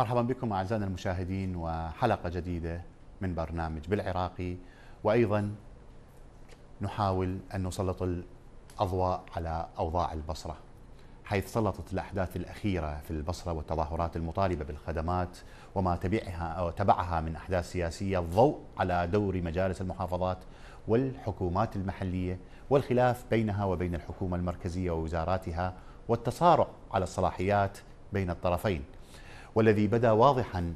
مرحبا بكم أعزائنا المشاهدين وحلقة جديدة من برنامج بالعراقي وأيضا نحاول أن نسلط الأضواء على أوضاع البصرة حيث سلطت الأحداث الأخيرة في البصرة والتظاهرات المطالبة بالخدمات وما تبعها أو تبعها من أحداث سياسية الضوء على دور مجالس المحافظات والحكومات المحلية والخلاف بينها وبين الحكومة المركزية ووزاراتها والتصارع على الصلاحيات بين الطرفين والذي بدا واضحا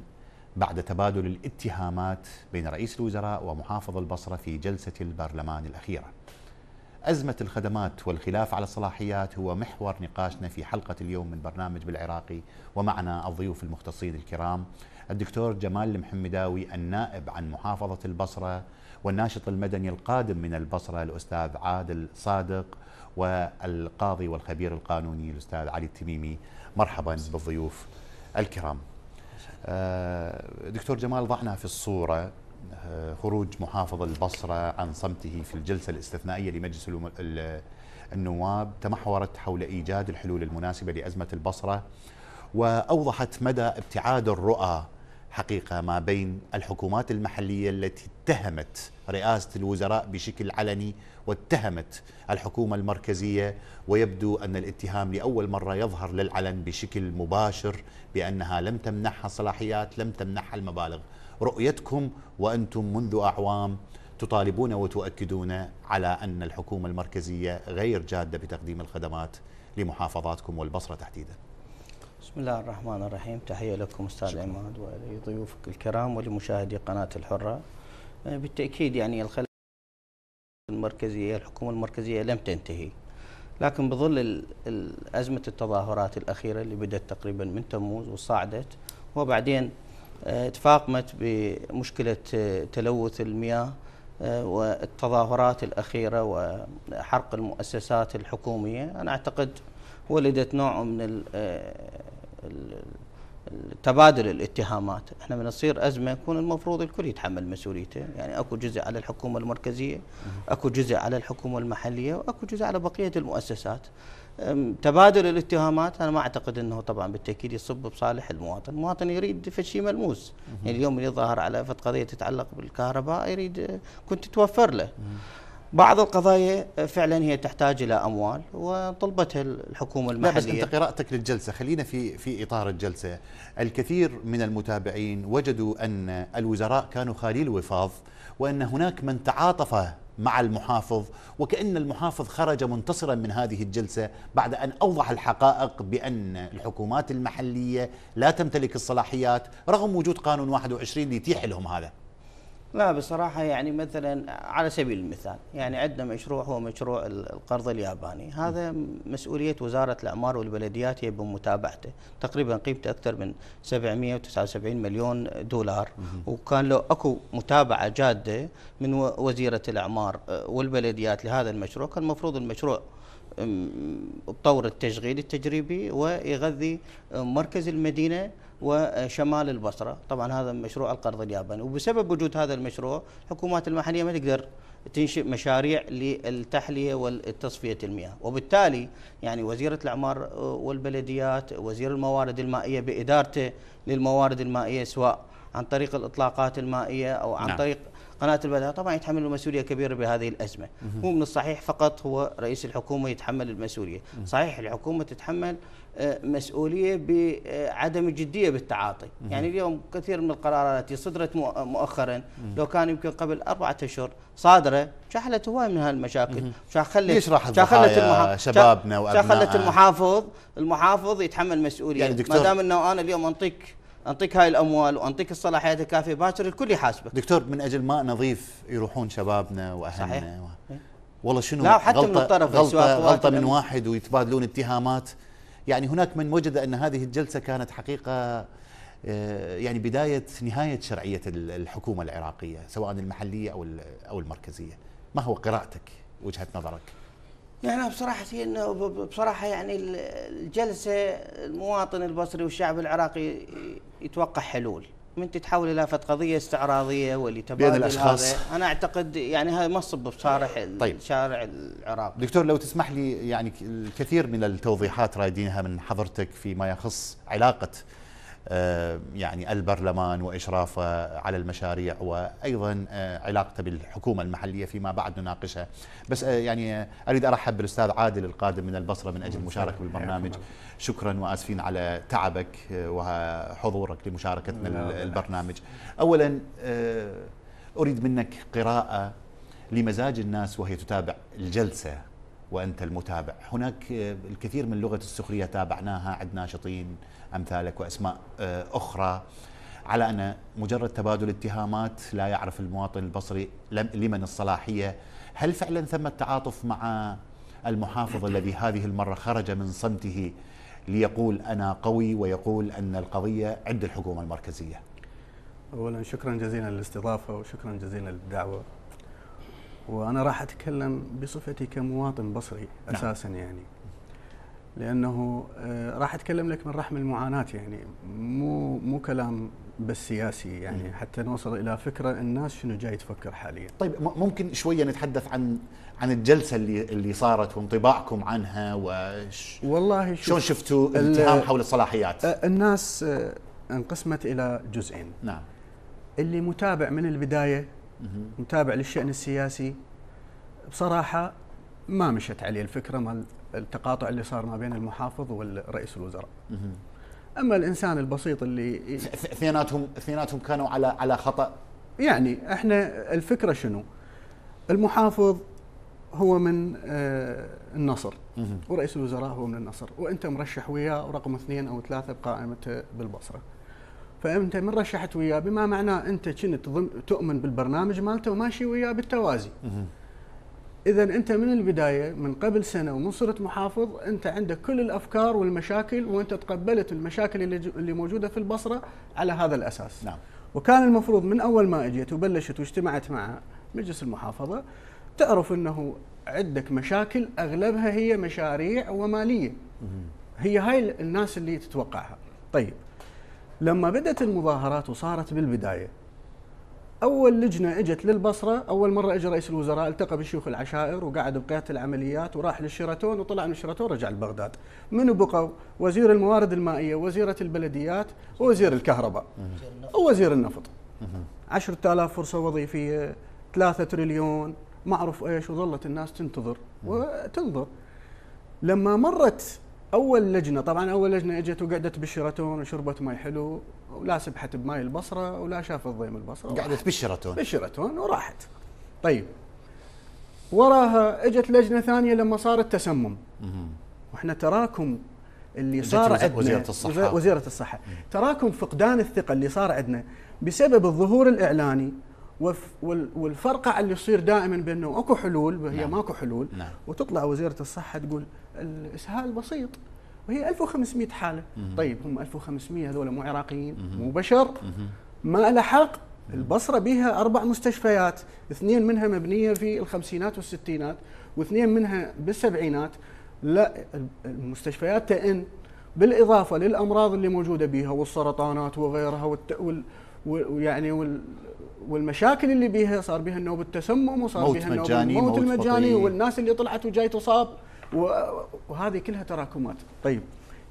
بعد تبادل الاتهامات بين رئيس الوزراء ومحافظ البصرة في جلسة البرلمان الأخيرة أزمة الخدمات والخلاف على الصلاحيات هو محور نقاشنا في حلقة اليوم من برنامج بالعراقي ومعنا الضيوف المختصين الكرام الدكتور جمال المحمداوي النائب عن محافظة البصرة والناشط المدني القادم من البصرة الأستاذ عادل صادق والقاضي والخبير القانوني الأستاذ علي التميمي مرحبا بالضيوف الكرام آه، دكتور جمال ضعنا في الصورة آه، خروج محافظ البصرة عن صمته في الجلسة الاستثنائية لمجلس النواب تمحورت حول إيجاد الحلول المناسبة لأزمة البصرة وأوضحت مدى ابتعاد الرؤى حقيقة ما بين الحكومات المحلية التي اتهمت رئاسة الوزراء بشكل علني واتهمت الحكومة المركزية ويبدو أن الاتهام لأول مرة يظهر للعلن بشكل مباشر بأنها لم تمنحها صلاحيات لم تمنحها المبالغ رؤيتكم وأنتم منذ أعوام تطالبون وتؤكدون على أن الحكومة المركزية غير جادة بتقديم الخدمات لمحافظاتكم والبصرة تحديداً بسم الله الرحمن الرحيم تحية لكم أستاذ شكرا. عماد ولضيوفك الكرام ولمشاهدي قناة الحرة آه، بالتأكيد يعني الخلل المركزية الحكومة المركزية لم تنتهي لكن بظل أزمة التظاهرات الأخيرة اللي بدأت تقريبا من تموز وصعدت وبعدين آه، تفاقمت بمشكلة آه، تلوث المياه والتظاهرات الأخيرة وحرق المؤسسات الحكومية أنا أعتقد ولدت نوع من آه، تبادل الاتهامات احنا من تصير ازمه يكون المفروض الكل يتحمل مسؤوليته يعني اكو جزء على الحكومه المركزيه اكو جزء على الحكومه المحليه واكو جزء على بقيه المؤسسات تبادل الاتهامات انا ما اعتقد انه طبعا بالتاكيد يصب بصالح المواطن، المواطن يريد شيء ملموس، يعني اليوم اللي ظاهر على قضيه تتعلق بالكهرباء يريد كنت توفر له. بعض القضايا فعلا هي تحتاج الى اموال وطلبتها الحكومه المحليه لا بس انت قراءتك للجلسه خلينا في في اطار الجلسه الكثير من المتابعين وجدوا ان الوزراء كانوا خالي الوفاض وان هناك من تعاطف مع المحافظ وكأن المحافظ خرج منتصرا من هذه الجلسة بعد أن أوضح الحقائق بأن الحكومات المحلية لا تمتلك الصلاحيات رغم وجود قانون 21 ليتيح لهم هذا لا بصراحة يعني مثلا على سبيل المثال يعني عندنا مشروع هو مشروع القرض الياباني هذا مسؤولية وزارة الأعمار والبلديات هي بمتابعته تقريبا قيمته أكثر من 779 مليون دولار وكان له أكو متابعة جادة من وزيرة الأعمار آه، والبلديات لهذا المشروع كان المفروض المشروع بطور التشغيل التجريبي ويغذي آه، مركز المدينة وشمال البصرة طبعا هذا مشروع القرض الياباني وبسبب وجود هذا المشروع الحكومات المحلية ما تقدر تنشئ مشاريع للتحلية والتصفية المياه وبالتالي يعني وزيرة الأعمار والبلديات وزير الموارد المائية بإدارته للموارد المائية سواء عن طريق الإطلاقات المائية أو عن نعم. طريق قناة البلاغ طبعا يتحمل مسؤولية كبيرة بهذه الأزمة مو من الصحيح فقط هو رئيس الحكومة يتحمل المسؤولية صحيح الحكومة تتحمل مسؤوليه بعدم الجديه بالتعاطي، يعني اليوم كثير من القرارات التي صدرت مؤخرا لو كان يمكن قبل اربعة اشهر صادره شحلت هواي من هالمشاكل، شخلت شخلت المحافظ شبابنا وابنائنا شخلت المحافظ المحافظ يتحمل مسؤوليه يعني ما دام انه انا اليوم انطيك انطيك هاي الاموال وانطيك الصلاحيات الكافيه باكر الكل يحاسبك دكتور من اجل ماء نظيف يروحون شبابنا واهلنا صحيح. و... والله شنو لا حتى غلطة من الطرف غلطة, غلطة من واحد ويتبادلون اتهامات يعني هناك من وجد أن هذه الجلسة كانت حقيقة آه، يعني بداية نهاية شرعية الحكومة العراقية سواء المحلية أو أو المركزية ما هو قراءتك وجهة نظرك؟ يعني بصراحه انه بصراحه يعني الجلسه المواطن البصري والشعب العراقي يتوقع حلول من تتحول الى فت قضيه استعراضيه واللي بين الاشخاص انا اعتقد يعني هذا ما تصب بصالح طيب. الشارع العراق دكتور لو تسمح لي يعني الكثير من التوضيحات رايدينها من حضرتك فيما يخص علاقه آه، يعني البرلمان وإشرافه على المشاريع وأيضا آه، علاقته بالحكومة المحلية فيما بعد نناقشها بس آه، يعني أريد أرحب بالأستاذ عادل القادم من البصرة من أجل المشاركة بالبرنامج شكرا وآسفين على تعبك وحضورك لمشاركتنا البرنامج أولا أريد منك قراءة لمزاج الناس وهي تتابع الجلسة وأنت المتابع هناك الكثير من لغة السخرية تابعناها عند ناشطين امثالك واسماء آه، اخرى على ان مجرد تبادل اتهامات لا يعرف المواطن البصري لمن الصلاحيه، هل فعلا ثم التعاطف مع المحافظ الذي هذه المره خرج من صمته ليقول انا قوي ويقول ان القضيه عند الحكومه المركزيه؟ اولا شكرا جزيلا للاستضافه وشكرا جزيلا للدعوه. وانا راح اتكلم بصفتي كمواطن بصري نعم. اساسا نعم. يعني. لانه آه، راح اتكلم لك من رحم المعاناه يعني مو مو كلام بس سياسي يعني حتى نوصل الى فكره الناس شنو جاي تفكر حاليا. طيب ممكن شويه نتحدث عن عن الجلسه اللي اللي صارت وانطباعكم عنها وش والله شلون شفتوا الاتهام حول الصلاحيات؟ آه، الناس آه، انقسمت الى جزئين. نعم. اللي متابع من البدايه متابع للشان السياسي بصراحه ما مشت عليه الفكره مال التقاطع اللي صار ما بين المحافظ والرئيس الوزراء. اما الانسان البسيط اللي اثنيناتهم اثنيناتهم كانوا على على خطا يعني احنا الفكره شنو؟ المحافظ هو من آه، النصر ورئيس الوزراء هو من النصر وانت مرشح وياه ورقم اثنين او ثلاثه بقائمته بالبصره. فانت من رشحت وياه بما معناه انت كنت تؤمن بالبرنامج مالته وماشي وياه بالتوازي. اذا انت من البدايه من قبل سنه ومن صرت محافظ انت عندك كل الافكار والمشاكل وانت تقبلت المشاكل اللي موجوده في البصره على هذا الاساس. نعم. وكان المفروض من اول ما اجيت وبلشت واجتمعت مع مجلس المحافظه تعرف انه عندك مشاكل اغلبها هي مشاريع وماليه. هي هاي الناس اللي تتوقعها. طيب لما بدات المظاهرات وصارت بالبدايه اول لجنه اجت للبصره اول مره اجى رئيس الوزراء التقى بشيوخ العشائر وقعد بقياده العمليات وراح للشيراتون وطلع من الشيراتون رجع لبغداد منو بقوا وزير الموارد المائيه وزيره البلديات ووزير الكهرباء ووزير النفط 10000 فرصه وظيفيه 3 تريليون ما اعرف ايش وظلت الناس تنتظر وتنظر لما مرت اول لجنه طبعا اول لجنه اجت وقعدت بالشيراتون وشربت ماي حلو ولا سبحت بماي البصره ولا شاف الضيم البصره قعدت بالشيراتون بالشيراتون وراحت طيب وراها اجت لجنه ثانيه لما صار التسمم واحنا تراكم اللي صار عندنا وزيره الصحه وزيره الصحه تراكم فقدان الثقه اللي صار عندنا بسبب الظهور الاعلاني والفرقعه اللي تصير دائما بانه اكو حلول هي نعم. ماكو حلول نعم. وتطلع وزيره الصحه تقول الاسهال بسيط وهي 1500 حاله طيب هم 1500 هذول مو عراقيين مو بشر ما لها حق البصره بها اربع مستشفيات اثنين منها مبنيه في الخمسينات والستينات واثنين منها بالسبعينات لا المستشفيات تئن بالاضافه للامراض اللي موجوده بها والسرطانات وغيرها وال... ويعني وال... والمشاكل اللي بيها صار بها النوبه التسمم وصار بها النوبه الموت المجاني والناس اللي طلعت وجاي تصاب وهذه كلها تراكمات طيب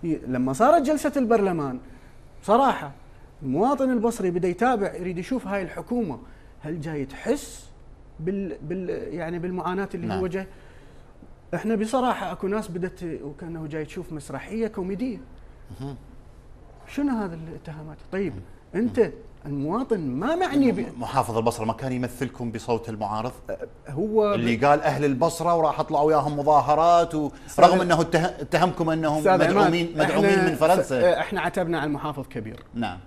لما صارت جلسه البرلمان صراحه المواطن البصري بدا يتابع يريد يشوف هاي الحكومه هل جاي تحس بال, بال يعني بالمعاناه اللي نعم. جاي احنا بصراحه اكو ناس بدت وكانه جاي تشوف مسرحيه كوميديه شنو هذا الاتهامات طيب انت المواطن ما معني ب... محافظ البصره ما كان يمثلكم بصوت المعارض أه، هو اللي ب... قال اهل البصره وراح اطلعوا وياهم مظاهرات ورغم سادة... انه اتهمكم انهم مدعومين مدعومين من فرنسا أه، احنا عتبنا على المحافظ كبير نعم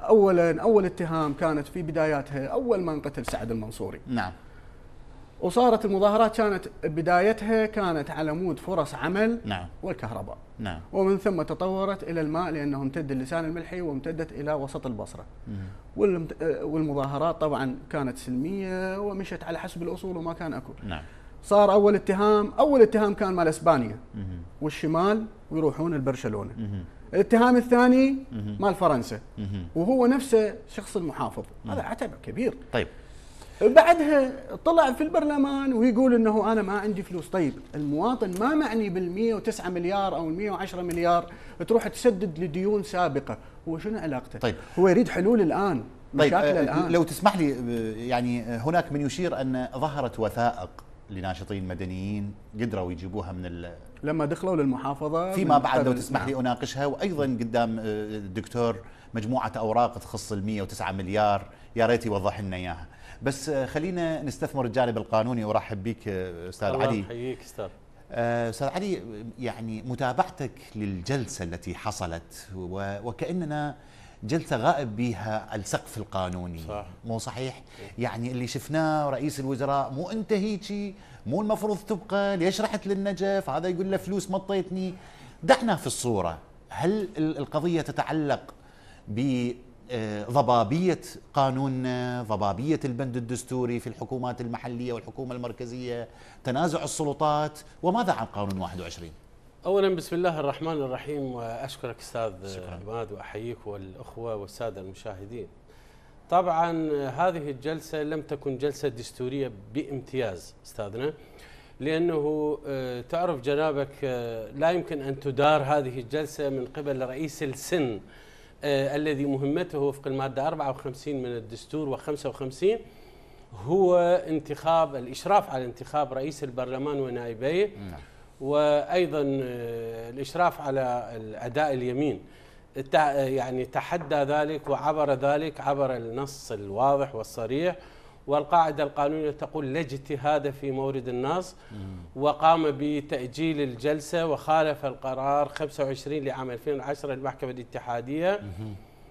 اولا اول اتهام كانت في بداياتها اول من قتل سعد المنصوري نعم وصارت المظاهرات كانت بدايتها كانت على مود فرص عمل نعم. والكهرباء نعم. ومن ثم تطورت الى الماء لانه امتد اللسان الملحي وامتدت الى وسط البصره مم. والمظاهرات طبعا كانت سلميه ومشت على حسب الاصول وما كان اكو نعم. صار اول اتهام اول اتهام كان مال اسبانيا مم. والشمال ويروحون لبرشلونه الاتهام الثاني مال فرنسا وهو نفسه شخص المحافظ مم. هذا عتب كبير طيب بعدها طلع في البرلمان ويقول انه انا ما عندي فلوس طيب المواطن ما معني بال 109 مليار او ال 110 مليار تروح تسدد لديون سابقه هو شنو علاقته طيب هو يريد حلول الان طيب آه، الآن. لو تسمح لي آه، يعني آه، هناك من يشير ان ظهرت وثائق لناشطين مدنيين قدروا يجيبوها من ال... لما دخلوا للمحافظه فيما بعد لو تسمح لي نعم. اناقشها وايضا قدام الدكتور مجموعه اوراق تخص ال 109 مليار يا ريت يوضح لنا اياها بس خلينا نستثمر الجانب القانوني وارحب بك استاذ الله علي يحييك استاذ آه، استاذ علي يعني متابعتك للجلسه التي حصلت وكاننا جلسه غائب بها السقف القانوني صح. مو صحيح إيه. يعني اللي شفناه رئيس الوزراء مو انت هيجي مو المفروض تبقى ليش رحت للنجف هذا يقول له فلوس مطيتني دعنا في الصوره هل القضيه تتعلق ب آه، ضبابيه قانوننا، آه، ضبابيه البند الدستوري في الحكومات المحليه والحكومه المركزيه، تنازع السلطات، وماذا عن قانون 21 اولا بسم الله الرحمن الرحيم واشكرك استاذ عماد واحييك والاخوه والساده المشاهدين. طبعا هذه الجلسه لم تكن جلسه دستوريه بامتياز استاذنا لانه آه، تعرف جنابك لا يمكن ان تدار هذه الجلسه من قبل رئيس السن آه، الذي مهمته وفق المادة 54 من الدستور و55 هو انتخاب الإشراف على انتخاب رئيس البرلمان ونائبيه نعم. وأيضا آه، الإشراف على الأداء اليمين يعني تحدى ذلك وعبر ذلك عبر النص الواضح والصريح والقاعدة القانونية تقول لا اجتهاد في مورد النص وقام بتأجيل الجلسة وخالف القرار 25 لعام 2010 للمحكمة الاتحادية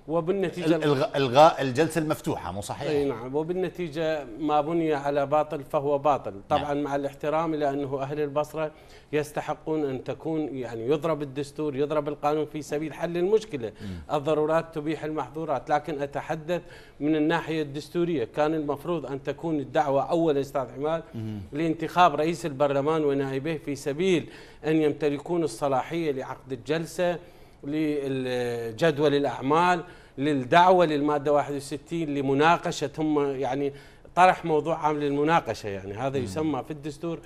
وبالنتيجة الغاء, الجلسة المفتوحة مو صحيح؟ اي نعم وبالنتيجة ما بني على باطل فهو باطل، نعم. طبعا نعم. مع الاحترام الى انه اهل البصرة يستحقون ان تكون يعني يضرب الدستور يضرب القانون في سبيل حل المشكلة، م. الضرورات تبيح المحظورات، لكن اتحدث من الناحية الدستورية، كان المفروض ان تكون الدعوة اول استاذ عماد لانتخاب رئيس البرلمان ونائبيه في سبيل ان يمتلكون الصلاحية لعقد الجلسة لجدول الأعمال للدعوة للمادة 61 لمناقشة ثم يعني طرح موضوع عام للمناقشة يعني هذا مم. يسمى في الدستور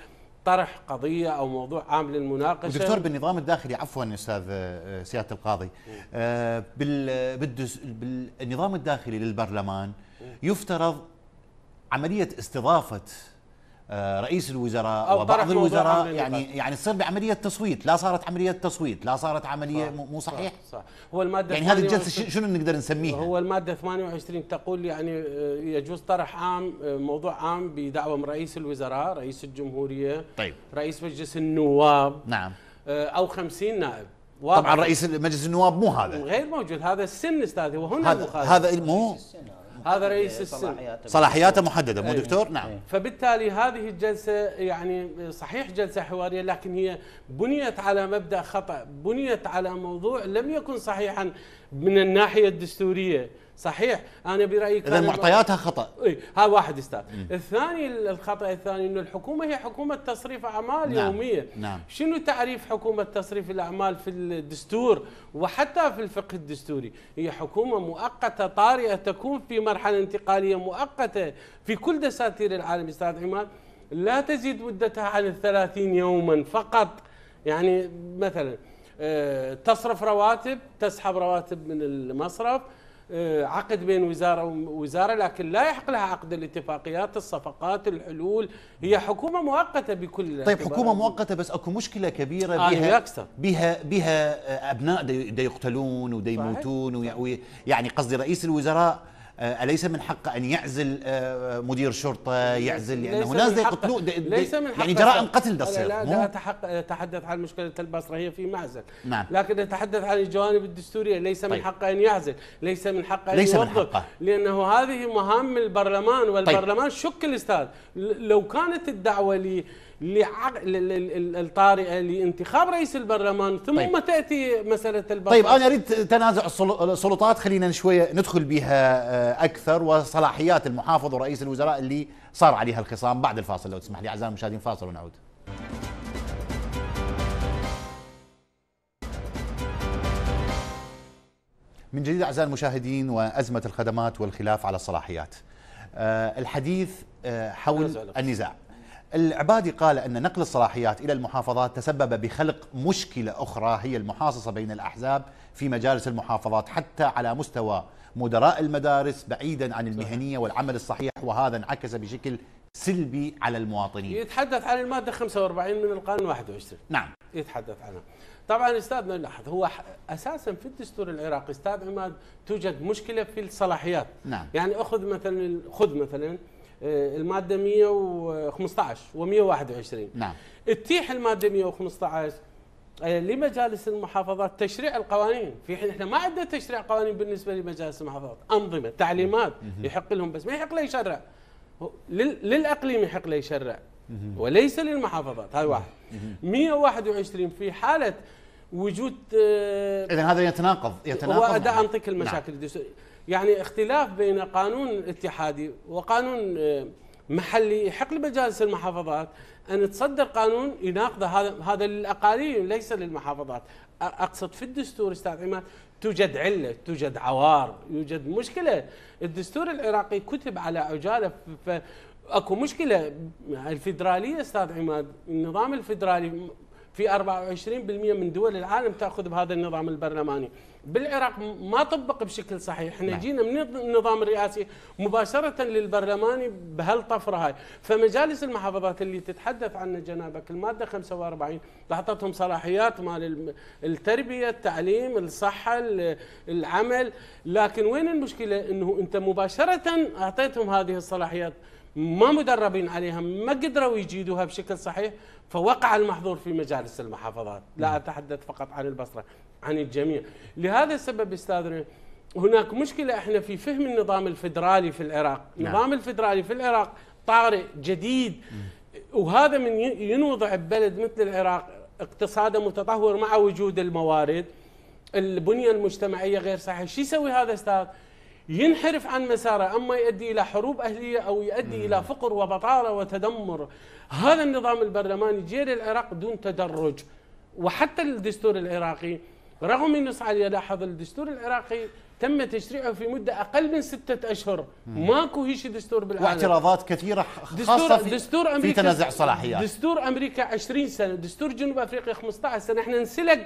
طرح قضية أو موضوع عام للمناقشة دكتور بالنظام الداخلي عفوا أستاذ آه، سيادة القاضي آه، بالنظام الداخلي للبرلمان يفترض عملية استضافة آه، رئيس الوزراء أو وبعض الوزراء يعني يعني تصير بعمليه تصويت لا صارت عمليه تصويت لا صارت عمليه صح مو صحيح صح, صح هو الماده يعني هذه الجلسه شنو نقدر نسميها هو الماده 28 تقول يعني آه، يجوز طرح عام آه، موضوع عام بدعوه من رئيس الوزراء رئيس الجمهوريه طيب رئيس مجلس النواب نعم او 50 نائب طبعا رئيس مجلس النواب مو هذا غير موجود هذا السن استاذي هو هذا هذا مو هذا رئيس السن صلاحياته, صلاحياته محدده مو إيه. دكتور إيه. نعم فبالتالي هذه الجلسه يعني صحيح جلسه حواريه لكن هي بنيت على مبدا خطا بنيت على موضوع لم يكن صحيحا من الناحيه الدستوريه صحيح انا برايي اذا معطياتها خطا اي هذا واحد استاذ الثاني الخطا الثاني انه الحكومه هي حكومه تصريف اعمال نعم. يوميه نعم. شنو تعريف حكومه تصريف الاعمال في الدستور وحتى في الفقه الدستوري هي حكومه مؤقته طارئه تكون في مرحله انتقاليه مؤقته في كل دساتير العالم استاذ عماد لا تزيد مدتها عن الثلاثين يوما فقط يعني مثلا آه، تصرف رواتب تسحب رواتب من المصرف آه، عقد بين وزاره ووزاره لكن لا يحق لها عقد الاتفاقيات الصفقات الحلول هي حكومه مؤقته بكل طيب حكومه مؤقته بس اكو مشكله كبيره آه، بها بها, بها آه، بها ابناء دا يقتلون ودا يموتون يعني قصدي رئيس الوزراء آه، اليس من حقه ان يعزل آه، آه، مدير شرطه يعزل لانه ناس يقتلوه ليس من حقه يعني جرائم قتل تصير لا, لا اتحدث عن مشكله البصره هي في معزل نعم لكن اتحدث عن الجوانب الدستوريه ليس من طيب. حقه ان يعزل ليس من حقه ان ليس من حقه. لانه هذه مهام البرلمان طيب. والبرلمان طيب. شكل استاذ لو كانت الدعوه لي لعق... الطارئه لانتخاب رئيس البرلمان ثم طيب. تاتي مساله البصره طيب انا اريد تنازع السلطات خلينا شويه ندخل بها اكثر وصلاحيات المحافظ ورئيس الوزراء اللي صار عليها الخصام بعد الفاصل لو تسمح لي اعزائي المشاهدين فاصل ونعود من جديد اعزائي المشاهدين وازمه الخدمات والخلاف على الصلاحيات. آه، الحديث آه، حول النزاع. العبادي قال ان نقل الصلاحيات الى المحافظات تسبب بخلق مشكله اخرى هي المحاصصه بين الاحزاب في مجالس المحافظات حتى على مستوى مدراء المدارس بعيدا عن المهنية والعمل الصحيح وهذا انعكس بشكل سلبي على المواطنين يتحدث عن المادة 45 من القانون 21 نعم يتحدث عنها طبعا استاذنا نلاحظ هو اساسا في الدستور العراقي استاذ عماد توجد مشكله في الصلاحيات نعم. يعني اخذ مثلا خذ مثلا آه، الماده 115 و121 نعم تتيح الماده 115 لمجالس المحافظات تشريع القوانين في حين احنا ما عندنا تشريع قوانين بالنسبه لمجالس المحافظات انظمه تعليمات يحق لهم بس ما يحق له يشرع للاقليم يحق له يشرع وليس للمحافظات هاي واحد 121 في حاله وجود آه، اذا هذا يتناقض يتناقض واداء نعم. انطيك المشاكل نعم. يعني اختلاف بين قانون اتحادي وقانون آه، محلي يحق لمجالس المحافظات ان تصدر قانون يناقض هذا هذا للاقاليم ليس للمحافظات اقصد في الدستور استاذ عماد توجد عله توجد عوار يوجد مشكله الدستور العراقي كتب على عجاله اكو مشكله الفدراليه استاذ عماد النظام الفدرالي في 24% من دول العالم تاخذ بهذا النظام البرلماني بالعراق ما طبق بشكل صحيح احنا نعم. جينا من النظام الرئاسي مباشره للبرلماني بهالطفره هاي فمجالس المحافظات اللي تتحدث عنها جنابك الماده 45 اعطتهم صلاحيات مال التربيه التعليم الصحه العمل لكن وين المشكله انه انت مباشره اعطيتهم هذه الصلاحيات ما مدربين عليها ما قدروا يجيدوها بشكل صحيح فوقع المحظور في مجالس المحافظات لا نعم. أتحدث فقط عن البصرة عن الجميع لهذا السبب أستاذنا هناك مشكلة احنا في فهم النظام الفدرالي في العراق النظام نعم. الفدرالي في العراق طارئ جديد وهذا من ينوضع ببلد مثل العراق اقتصاده متطور مع وجود الموارد البنية المجتمعية غير صحيحة شو يسوي هذا استاذ ينحرف عن مساره اما يؤدي الى حروب اهليه او يؤدي مم. الى فقر وبطاله وتدمر هذا النظام البرلماني جير العراق دون تدرج وحتى الدستور العراقي رغم انه صعد يلاحظ الدستور العراقي تم تشريعه في مده اقل من ستة اشهر مم. ماكو هيش دستور بالعالم واعتراضات كثيره خاصه دستور, في, دستور أمريكا في تنازع صلاحيات دستور امريكا 20 سنه دستور جنوب افريقيا 15 سنه احنا نسلق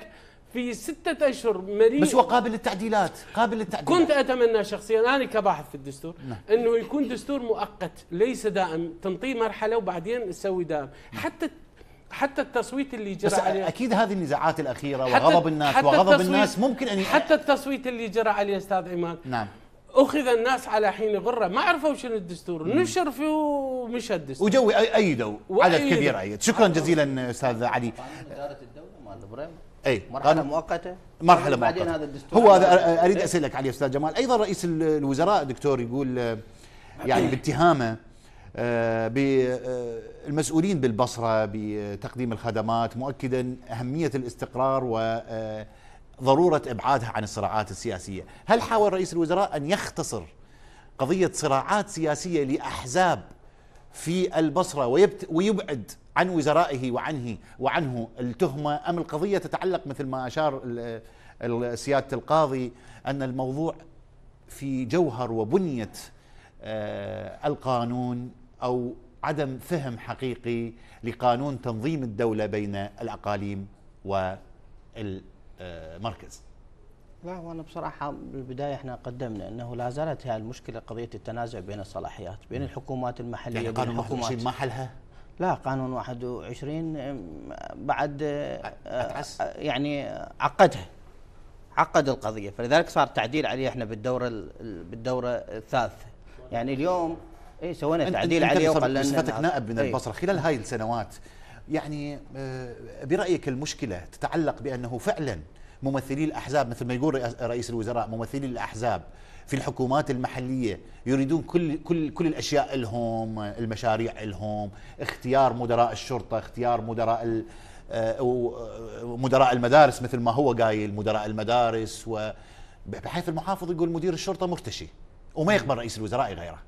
في ستة أشهر مريض بس هو قابل للتعديلات قابل للتعديلات كنت أتمنى شخصيا أنا كباحث في الدستور نعم. أنه يكون دستور مؤقت ليس دائم تنطيه مرحلة وبعدين تسوي دائم نعم. حتى حتى التصويت اللي جرى بس عليه اكيد هذه النزاعات الاخيره وغضب الناس وغضب الناس ممكن ان حتى التصويت اللي جرى عليه استاذ عماد نعم اخذ الناس على حين غره ما عرفوا شنو الدستور نشر في ومشى الدستور وجوي ايدوا عدد كبير ايد شكرا جزيلا استاذ علي اداره الدوله مال اي مرحله مؤقته مرحله بعدين مؤقته هذا الدستور هو هذا اريد اسالك عليه استاذ جمال ايضا رئيس الوزراء دكتور يقول آه، يعني باتهامه آه، بالمسؤولين آه، بالبصره بتقديم الخدمات مؤكدا اهميه الاستقرار و ضرورة إبعادها عن الصراعات السياسية هل حاول رئيس الوزراء أن يختصر قضية صراعات سياسية لأحزاب في البصرة ويبعد عن وزرائه وعنه وعنه التهمه ام القضيه تتعلق مثل ما اشار سياده القاضي ان الموضوع في جوهر وبنيه آه، القانون او عدم فهم حقيقي لقانون تنظيم الدوله بين الاقاليم والمركز. لا وانا بصراحه بالبدايه احنا قدمنا انه لا زالت هاي المشكله قضيه التنازع بين الصلاحيات بين الحكومات المحليه يعني قانون بين الحكومات ما حلها؟ لا قانون 21 بعد آه، أتعس. يعني عقدها عقد القضيه فلذلك صار تعديل عليه احنا بالدوره بالدوره الثالثه يعني اليوم اي سوينا تعديل عليه وقلنا صفتك نائب من إيه. البصره خلال هاي السنوات يعني آه، برايك المشكله تتعلق بانه فعلا ممثلي الأحزاب مثل ما يقول رئيس الوزراء ممثلي الأحزاب في الحكومات المحلية يريدون كل كل كل الأشياء لهم المشاريع لهم اختيار مدراء الشرطة اختيار مدراء آه، آه، مدراء المدارس مثل ما هو قايل مدراء المدارس و بحيث المحافظ يقول مدير الشرطة مرتشي وما يقبل رئيس الوزراء غيره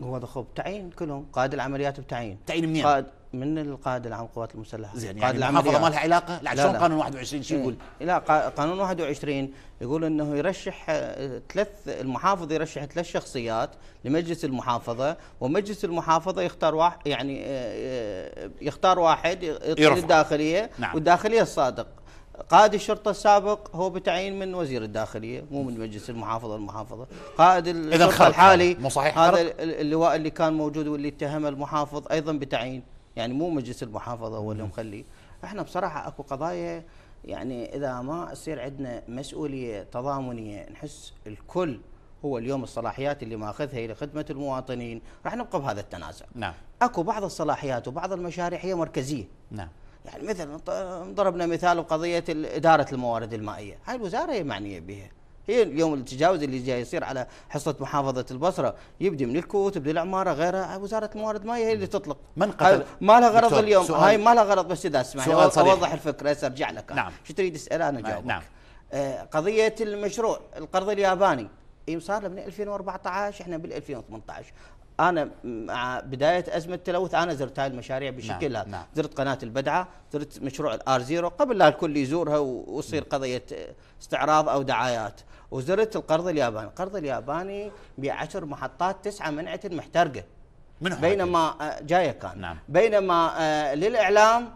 هو ضخوب تعيين كلهم قائد العمليات بتعيين تعيين منين؟ قائد من القائد العام للقوات المسلحه زين يعني المحافظه ما لها علاقه لا, لا شلون قانون 21 شو يقول إيه، لا قانون 21 يقول انه يرشح آه، ثلاث المحافظ يرشح ثلاث شخصيات لمجلس المحافظه ومجلس المحافظه يختار واحد يعني آه، آه، يختار واحد يطلع الداخليه نعم. والداخليه الصادق قائد الشرطه السابق هو بتعيين من وزير الداخليه مو من مجلس المحافظه المحافظه قائد الشرطه الحالي مو صحيح هذا اللواء اللي كان موجود واللي اتهم المحافظ ايضا بتعيين يعني مو مجلس المحافظه هو اللي مخلي احنا بصراحه اكو قضايا يعني اذا ما يصير عندنا مسؤوليه تضامنيه نحس الكل هو اليوم الصلاحيات اللي ماخذها الى خدمه المواطنين راح نبقى بهذا التنازع نعم اكو بعض الصلاحيات وبعض المشاريع هي مركزيه نعم يعني مثلا ضربنا مثال بقضيه اداره الموارد المائيه هاي الوزاره هي معنيه بها هي اليوم التجاوز اللي جاي يصير على حصه محافظه البصره يبدي من الكوت يبدي العماره غيرها وزاره الموارد المائيه هي اللي تطلق من قتل ما لها غرض اليوم هاي ما لها غرض بس اذا لي اوضح الفكره هسه ارجع لك نعم شو تريد اسال انا نعم. جاوبك نعم آه قضيه المشروع القرض الياباني أيوة، صار من 2014 احنا بال 2018 انا مع بدايه ازمه التلوث انا زرت هاي المشاريع نعم، بشكلها نعم. نعم. زرت قناه البدعه زرت مشروع الار زيرو قبل لا الكل يزورها ويصير قضيه استعراض او دعايات وزرت القرض الياباني القرض الياباني بعشر محطات تسعه منعت المحترقه من بينما آه، جايه كان نعم. بينما آه، للاعلام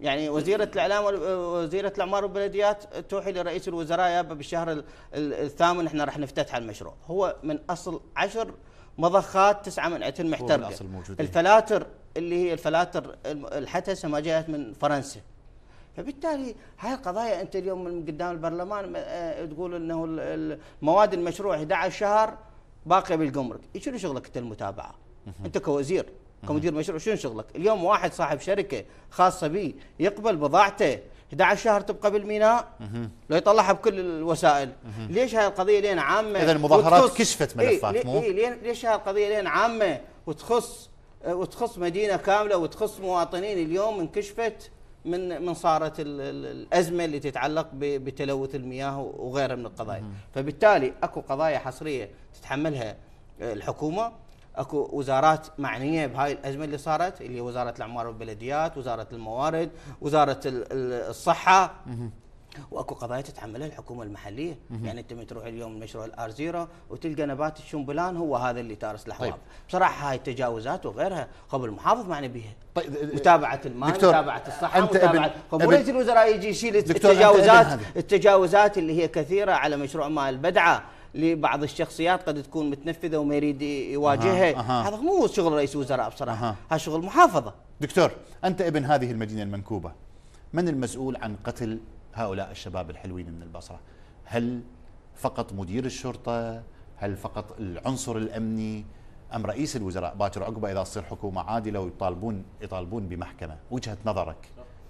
يعني وزيرة الإعلام آه، وزيرة الأعمار والبلديات توحي لرئيس الوزراء يابا بالشهر الثامن احنا راح نفتتح المشروع هو من أصل عشر مضخات تسعه عتن محترقه الفلاتر اللي هي الفلاتر الحتسه ما جاءت من فرنسا فبالتالي هاي القضايا انت اليوم من قدام البرلمان آه، تقول انه المواد المشروع 11 شهر باقيه بالجمرك، شنو شغلك انت المتابعه؟ انت كوزير كمدير مشروع شنو شغلك؟ اليوم واحد صاحب شركه خاصه بي يقبل بضاعته 11 شهر تبقى بالميناء لو يطلعها بكل الوسائل ليش هاي القضيه لين عامه اذا المظاهرات وتخص... كشفت ملفات إيه مو إيه ليش هاي القضيه لين عامه وتخص وتخص مدينه كامله وتخص مواطنين اليوم انكشفت من من صارت الازمه اللي تتعلق بتلوث المياه وغيرها من القضايا فبالتالي اكو قضايا حصريه تتحملها آه، الحكومه اكو وزارات معنيه بهاي الازمه اللي صارت اللي هي وزاره الاعمار والبلديات، وزاره الموارد، وزاره الصحه واكو قضايا تتحملها الحكومه المحليه، يعني انت تروح اليوم المشروع الار زيرو وتلقى نبات الشنبلان هو هذا اللي تارس الاحواض، طيب. بصراحه هاي التجاوزات وغيرها خب المحافظ معني بها. طيب متابعه المال، متابعه الصحه، انت متابعه خب ابن الوزراء يجي يشيل التجاوزات التجاوزات اللي هي كثيره على مشروع مال البدعه لبعض الشخصيات قد تكون متنفذه وما يريد يواجهها هذا مو شغل رئيس وزراء بصراحه هذا شغل محافظه دكتور انت ابن هذه المدينه المنكوبه من المسؤول عن قتل هؤلاء الشباب الحلوين من البصره هل فقط مدير الشرطه هل فقط العنصر الامني ام رئيس الوزراء باكر عقبه اذا تصير حكومه عادله ويطالبون يطالبون بمحكمه وجهه نظرك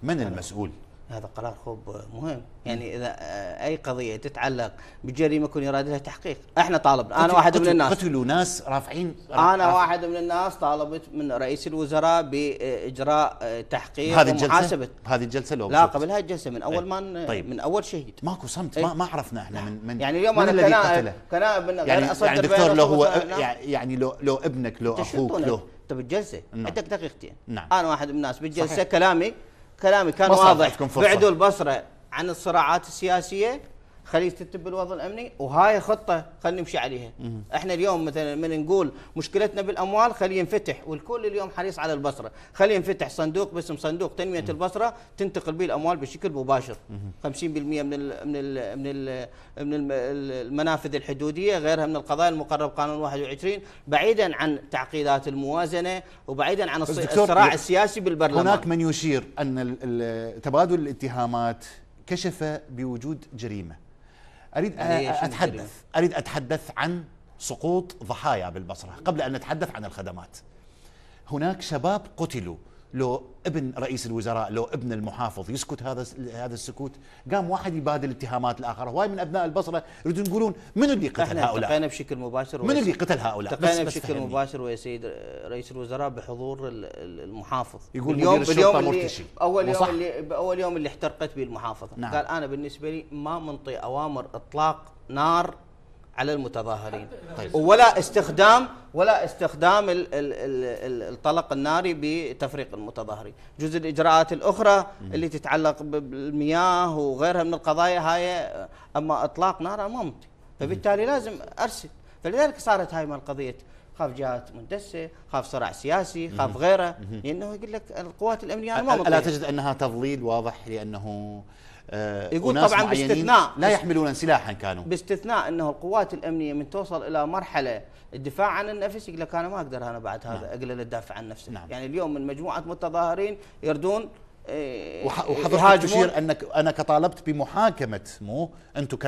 من المسؤول هذا قرار خوب مهم يعني اذا آه، اي قضيه تتعلق بجريمه يكون يراد لها تحقيق احنا طالبنا انا واحد من الناس قتلوا ناس رافعين انا واحد من الناس طالبت من رئيس الوزراء باجراء آه، تحقيق هذه ومحاسبه هذه الجلسه لو لا قبل الجلسه من اول طيب. ما طيب. من اول شهيد ماكو صمت إيه؟ ما, ما عرفنا احنا من من يعني اليوم من انا كنائب كنائب يعني, يعني دكتور لو هو يعني لو لو ابنك لو اخوك لو انت طيب، بالجلسه نعم. عندك دقيقتين نعم انا واحد من الناس بالجلسه كلامي كلامي كان واضح بعدوا البصره عن الصراعات السياسيه خليج تتب الوضع الامني وهاي خطه خلينا نمشي عليها مم. احنا اليوم مثلا من نقول مشكلتنا بالاموال خليه ينفتح والكل اليوم حريص على البصره خليه ينفتح صندوق باسم صندوق تنميه مم. البصره تنتقل به الاموال بشكل مباشر مم. 50% من الـ من الـ من الـ من المنافذ الحدوديه غيرها من القضايا المقرب قانون 21 بعيدا عن تعقيدات الموازنه وبعيدا عن الصراع السياسي بالبرلمان هناك من يشير ان تبادل الاتهامات كشف بوجود جريمه اريد اتحدث اريد اتحدث عن سقوط ضحايا بالبصره قبل ان نتحدث عن الخدمات هناك شباب قتلوا لو ابن رئيس الوزراء لو ابن المحافظ يسكت هذا هذا السكوت قام واحد يبادل اتهامات الاخر هواي من ابناء البصره يريدون يقولون من اللي قتل احنا هؤلاء التقينا بشكل مباشر من اللي قتل هؤلاء التقينا بشكل فهمني. مباشر ويا سيد رئيس الوزراء بحضور المحافظ يقول اليوم اليوم مرتشي اول يوم اللي اول يوم اللي احترقت به المحافظه نعم. قال انا بالنسبه لي ما منطي اوامر اطلاق نار على المتظاهرين طيب. ولا استخدام ولا استخدام الـ الـ الـ الطلق الناري بتفريق المتظاهرين جزء الإجراءات الأخرى م. اللي تتعلق بالمياه وغيرها من القضايا هاي أما إطلاق نار ما ممكن فبالتالي لازم أرسل فلذلك صارت هاي مال قضية خاف جهات مندسه، خاف صراع سياسي، خاف غيره، لانه يقول لك القوات الامنيه ما ما الا تجد انها تضليل واضح لانه آه، يقول طبعا باستثناء لا يحملون سلاحا كانوا باستثناء انه القوات الامنيه من توصل الى مرحله الدفاع عن النفس يقول لك انا ما اقدر انا بعد هذا نعم. اقلل الدافع عن نفسي نعم. يعني اليوم من مجموعه متظاهرين يردون آه، وحضرتك تشير انك انا كطالبت بمحاكمه مو انتم ك, ك...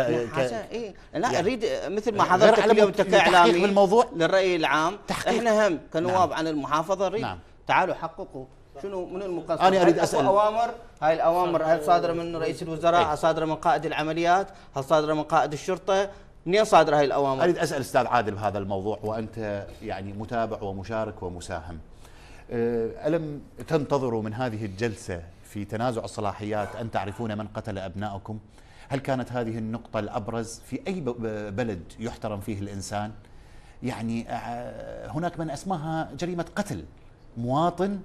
إيه؟ لا يعني اريد مثل ما حضرتك اليوم كاعلامي بالموضوع للراي العام تحقيق. احنا هم كنواب نعم. عن المحافظه نريد نعم. تعالوا حققوا شنو من المقصر انا اريد اسال اوامر هاي الاوامر هل صادره من رئيس الوزراء إيه. هل صادره من قائد العمليات هل صادره من قائد الشرطه منين صادره هاي الاوامر اريد اسال استاذ عادل بهذا الموضوع وانت يعني متابع ومشارك ومساهم أه، الم تنتظروا من هذه الجلسه في تنازع الصلاحيات ان تعرفون من قتل ابنائكم هل كانت هذه النقطه الابرز في اي بلد يحترم فيه الانسان يعني أه، هناك من اسماها جريمه قتل مواطن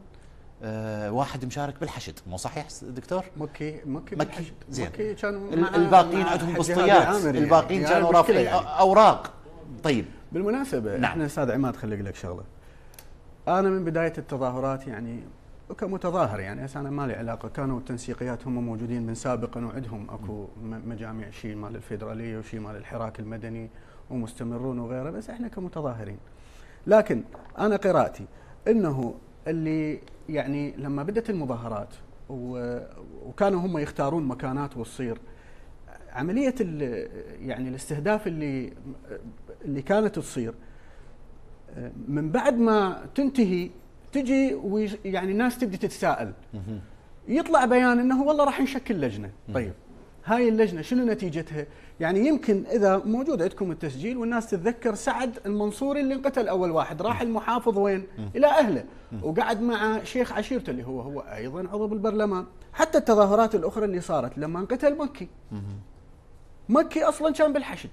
آه واحد مشارك بالحشد مو صحيح دكتور؟ مكي مكي مكي زين مكي كان الباقيين عندهم بسطيات يعني. الباقيين يعني كانوا رافضين يعني. اوراق طيب بالمناسبه نعم. احنا استاذ عماد خلي اقول لك شغله انا من بدايه التظاهرات يعني كمتظاهر يعني هسه انا ما لي علاقه كانوا التنسيقيات هم موجودين من سابقا وعندهم اكو مجاميع شيء مال الفيدراليه وشيء مال الحراك المدني ومستمرون وغيره بس احنا كمتظاهرين لكن انا قراءتي انه اللي يعني لما بدت المظاهرات وكانوا هم يختارون مكانات والصير عمليه يعني الاستهداف اللي اللي كانت تصير من بعد ما تنتهي تجي ويعني الناس تبدي تتساءل يطلع بيان انه والله راح نشكل لجنه طيب هاي اللجنه شنو نتيجتها يعني يمكن اذا موجود عندكم التسجيل والناس تتذكر سعد المنصوري اللي انقتل اول واحد راح المحافظ وين الى اهله وقعد مع شيخ عشيرته اللي هو هو ايضا عضو بالبرلمان حتى التظاهرات الاخرى اللي صارت لما انقتل مكي مكي اصلا كان بالحشد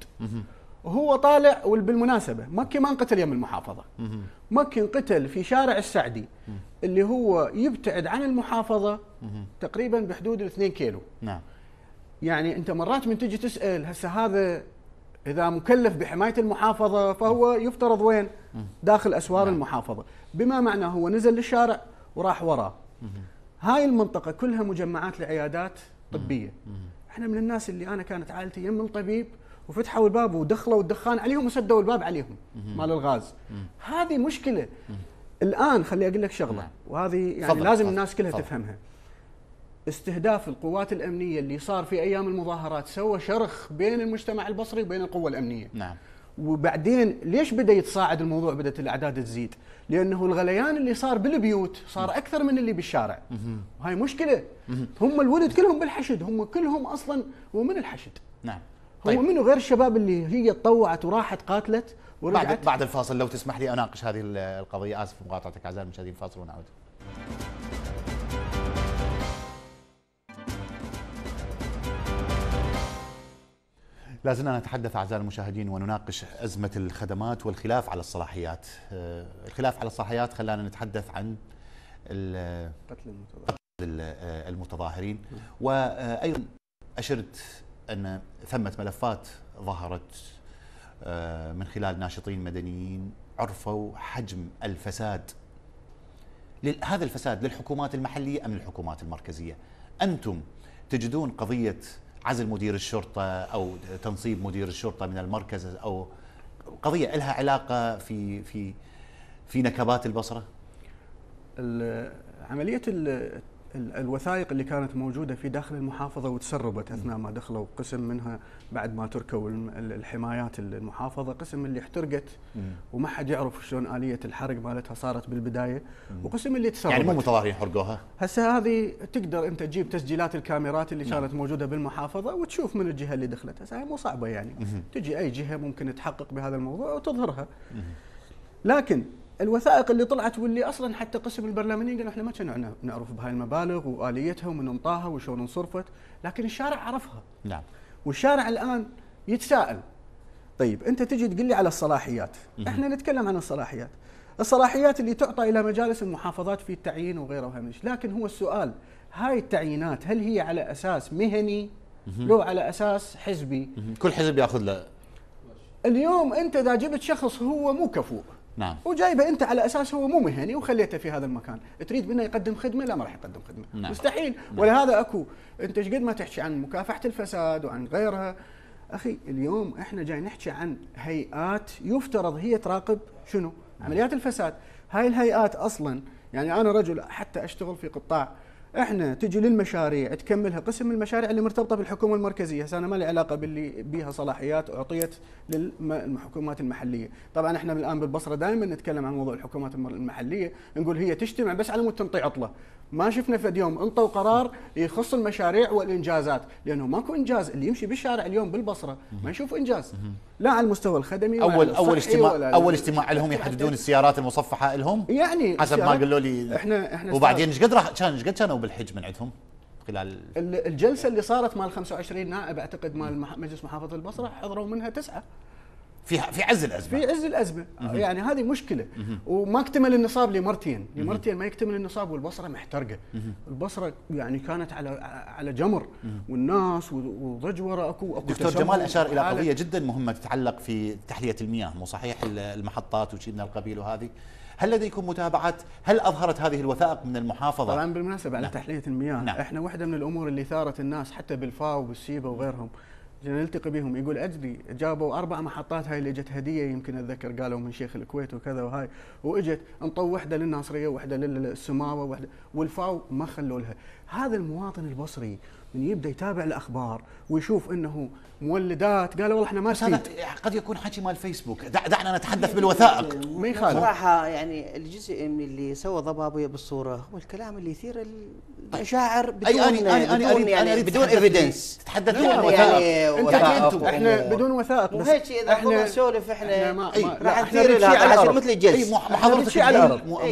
وهو طالع وبالمناسبة مكي ما انقتل يم المحافظة مكي انقتل في شارع السعدي اللي هو يبتعد عن المحافظة تقريبا بحدود 2 كيلو نعم يعني انت مرات من تجي تسال هسه هذا اذا مكلف بحمايه المحافظه فهو يفترض وين؟ داخل اسوار نعم. المحافظه، بما معناه هو نزل للشارع وراح وراه. هاي المنطقه كلها مجمعات لعيادات طبيه. احنا من الناس اللي انا كانت عائلتي يم الطبيب وفتحوا الباب ودخلوا الدخان عليهم وسدوا الباب عليهم مال الغاز. هذه مشكله. الان خلي اقول لك شغله نعم. وهذه يعني لازم الناس كلها تفهمها. استهداف القوات الامنيه اللي صار في ايام المظاهرات سوى شرخ بين المجتمع البصري وبين القوه الامنيه نعم وبعدين ليش بدا يتصاعد الموضوع بدات الاعداد تزيد لانه الغليان اللي صار بالبيوت صار اكثر من اللي بالشارع وهي مشكله هم الولد كلهم بالحشد هم كلهم اصلا هو الحشد نعم طيب. هو منو غير الشباب اللي هي تطوعت وراحت قاتلت ورجعت بعد بعد الفاصل لو تسمح لي اناقش هذه القضيه اسف مقاطعتك اعزائي المشاهدين فاصل ونعود لازلنا نتحدث أعزائي المشاهدين ونناقش أزمة الخدمات والخلاف على الصلاحيات آه، الخلاف على الصلاحيات خلانا نتحدث عن قتل آه، المتظاهرين وأيضا أشرت أن ثمة ملفات ظهرت آه، من خلال ناشطين مدنيين عرفوا حجم الفساد هذا الفساد للحكومات المحلية أم للحكومات المركزية أنتم تجدون قضية عزل مدير الشرطه او تنصيب مدير الشرطه من المركز او قضيه لها علاقه في في في نكبات البصره عمليه الوثائق اللي كانت موجوده في داخل المحافظه وتسربت اثناء ما دخلوا قسم منها بعد ما تركوا الحمايات المحافظه قسم اللي احترقت وما حد يعرف شلون اليه الحرق مالتها صارت بالبدايه وقسم اللي تسربت يعني مو متظاهرين حرقوها هسه هذه تقدر انت تجيب تسجيلات الكاميرات اللي نعم. كانت موجوده بالمحافظه وتشوف من الجهه اللي دخلت هسه هي مو صعبه يعني تجي اي جهه ممكن تحقق بهذا الموضوع وتظهرها لكن الوثائق اللي طلعت واللي اصلا حتى قسم البرلمانيين قالوا احنا ما كنا نعرف بهاي المبالغ واليتها ومن انطاها وشلون انصرفت لكن الشارع عرفها نعم والشارع الان يتساءل طيب انت تجي تقول لي على الصلاحيات احنا نتكلم عن الصلاحيات الصلاحيات اللي تعطى الى مجالس المحافظات في التعيين وغيره وهمش لكن هو السؤال هاي التعيينات هل هي على اساس مهني لو على اساس حزبي كل حزب ياخذ له اليوم انت اذا جبت شخص هو مو كفؤ نعم وجايبه انت على اساس هو مو مهني وخليته في هذا المكان، تريد منه يقدم خدمه؟ لا ما راح يقدم خدمه، نعم. مستحيل نعم. ولهذا اكو انت ايش قد ما تحكي عن مكافحه الفساد وعن غيرها اخي اليوم احنا جاي نحكي عن هيئات يفترض هي تراقب شنو؟ نعم. عمليات الفساد، هاي الهيئات اصلا يعني انا رجل حتى اشتغل في قطاع احنا تجي للمشاريع تكملها قسم المشاريع اللي مرتبطه بالحكومه المركزيه هسه انا ما لي علاقه باللي بيها صلاحيات اعطيت للحكومات المحليه طبعا احنا الان بالبصره دائما نتكلم عن موضوع الحكومات المحليه نقول هي تجتمع بس على مود تنطي عطله ما شفنا فد يوم انطوا قرار يخص المشاريع والانجازات لانه ماكو انجاز اللي يمشي بالشارع اليوم بالبصره ما يشوف انجاز لا على المستوى الخدمي اول اول اجتماع اول اجتماع لهم يحددون السيارات المصفحه لهم يعني حسب ما قالوا لي احنا احنا وبعدين ايش قد راح كان ايش قد كانوا بالحج من عندهم خلال الجلسه اللي صارت مال 25 نائب اعتقد مال مجلس محافظه البصره حضروا منها تسعه في في عز الازمه في عز الازمه مه. يعني هذه مشكله مه. وما اكتمل النصاب لمرتين لمرتين ما يكتمل النصاب والبصره محترقه البصره يعني كانت على على جمر والناس وضج وراء اكو اكو دكتور جمال اشار الى قضيه جدا مهمه تتعلق في تحليه المياه مو صحيح المحطات وشيء من القبيل وهذه هل لديكم متابعات هل اظهرت هذه الوثائق من المحافظه طبعا بالمناسبه على نعم. تحليه المياه نعم. احنا واحده من الامور اللي ثارت الناس حتى بالفاو وبالسيبه وغيرهم نلتقي بهم يقول اجري جابوا اربع محطات هاي اللي اجت هديه يمكن اتذكر قالوا من شيخ الكويت وكذا وهاي واجت انطوا وحده للناصريه وحده للسماوه وحده والفاو ما خلوا لها هذا المواطن البصري من يبدا يتابع الاخبار ويشوف انه مولدات قالوا والله احنا ما بس هذا قد يكون حكي مال فيسبوك دعنا نتحدث بالوثائق ما يخالف صراحه يعني الجزء من اللي سوى ضبابيه بالصوره هو الكلام اللي يثير المشاعر طيب. بدون أي أنا, أنا, يعني بدون ايفيدنس تتحدثون يعني عن وثائق يعني انت احنا بدون وثائق بس هيك اذا احنا نسولف احنا راح نثير مثل الجلس محاضرتك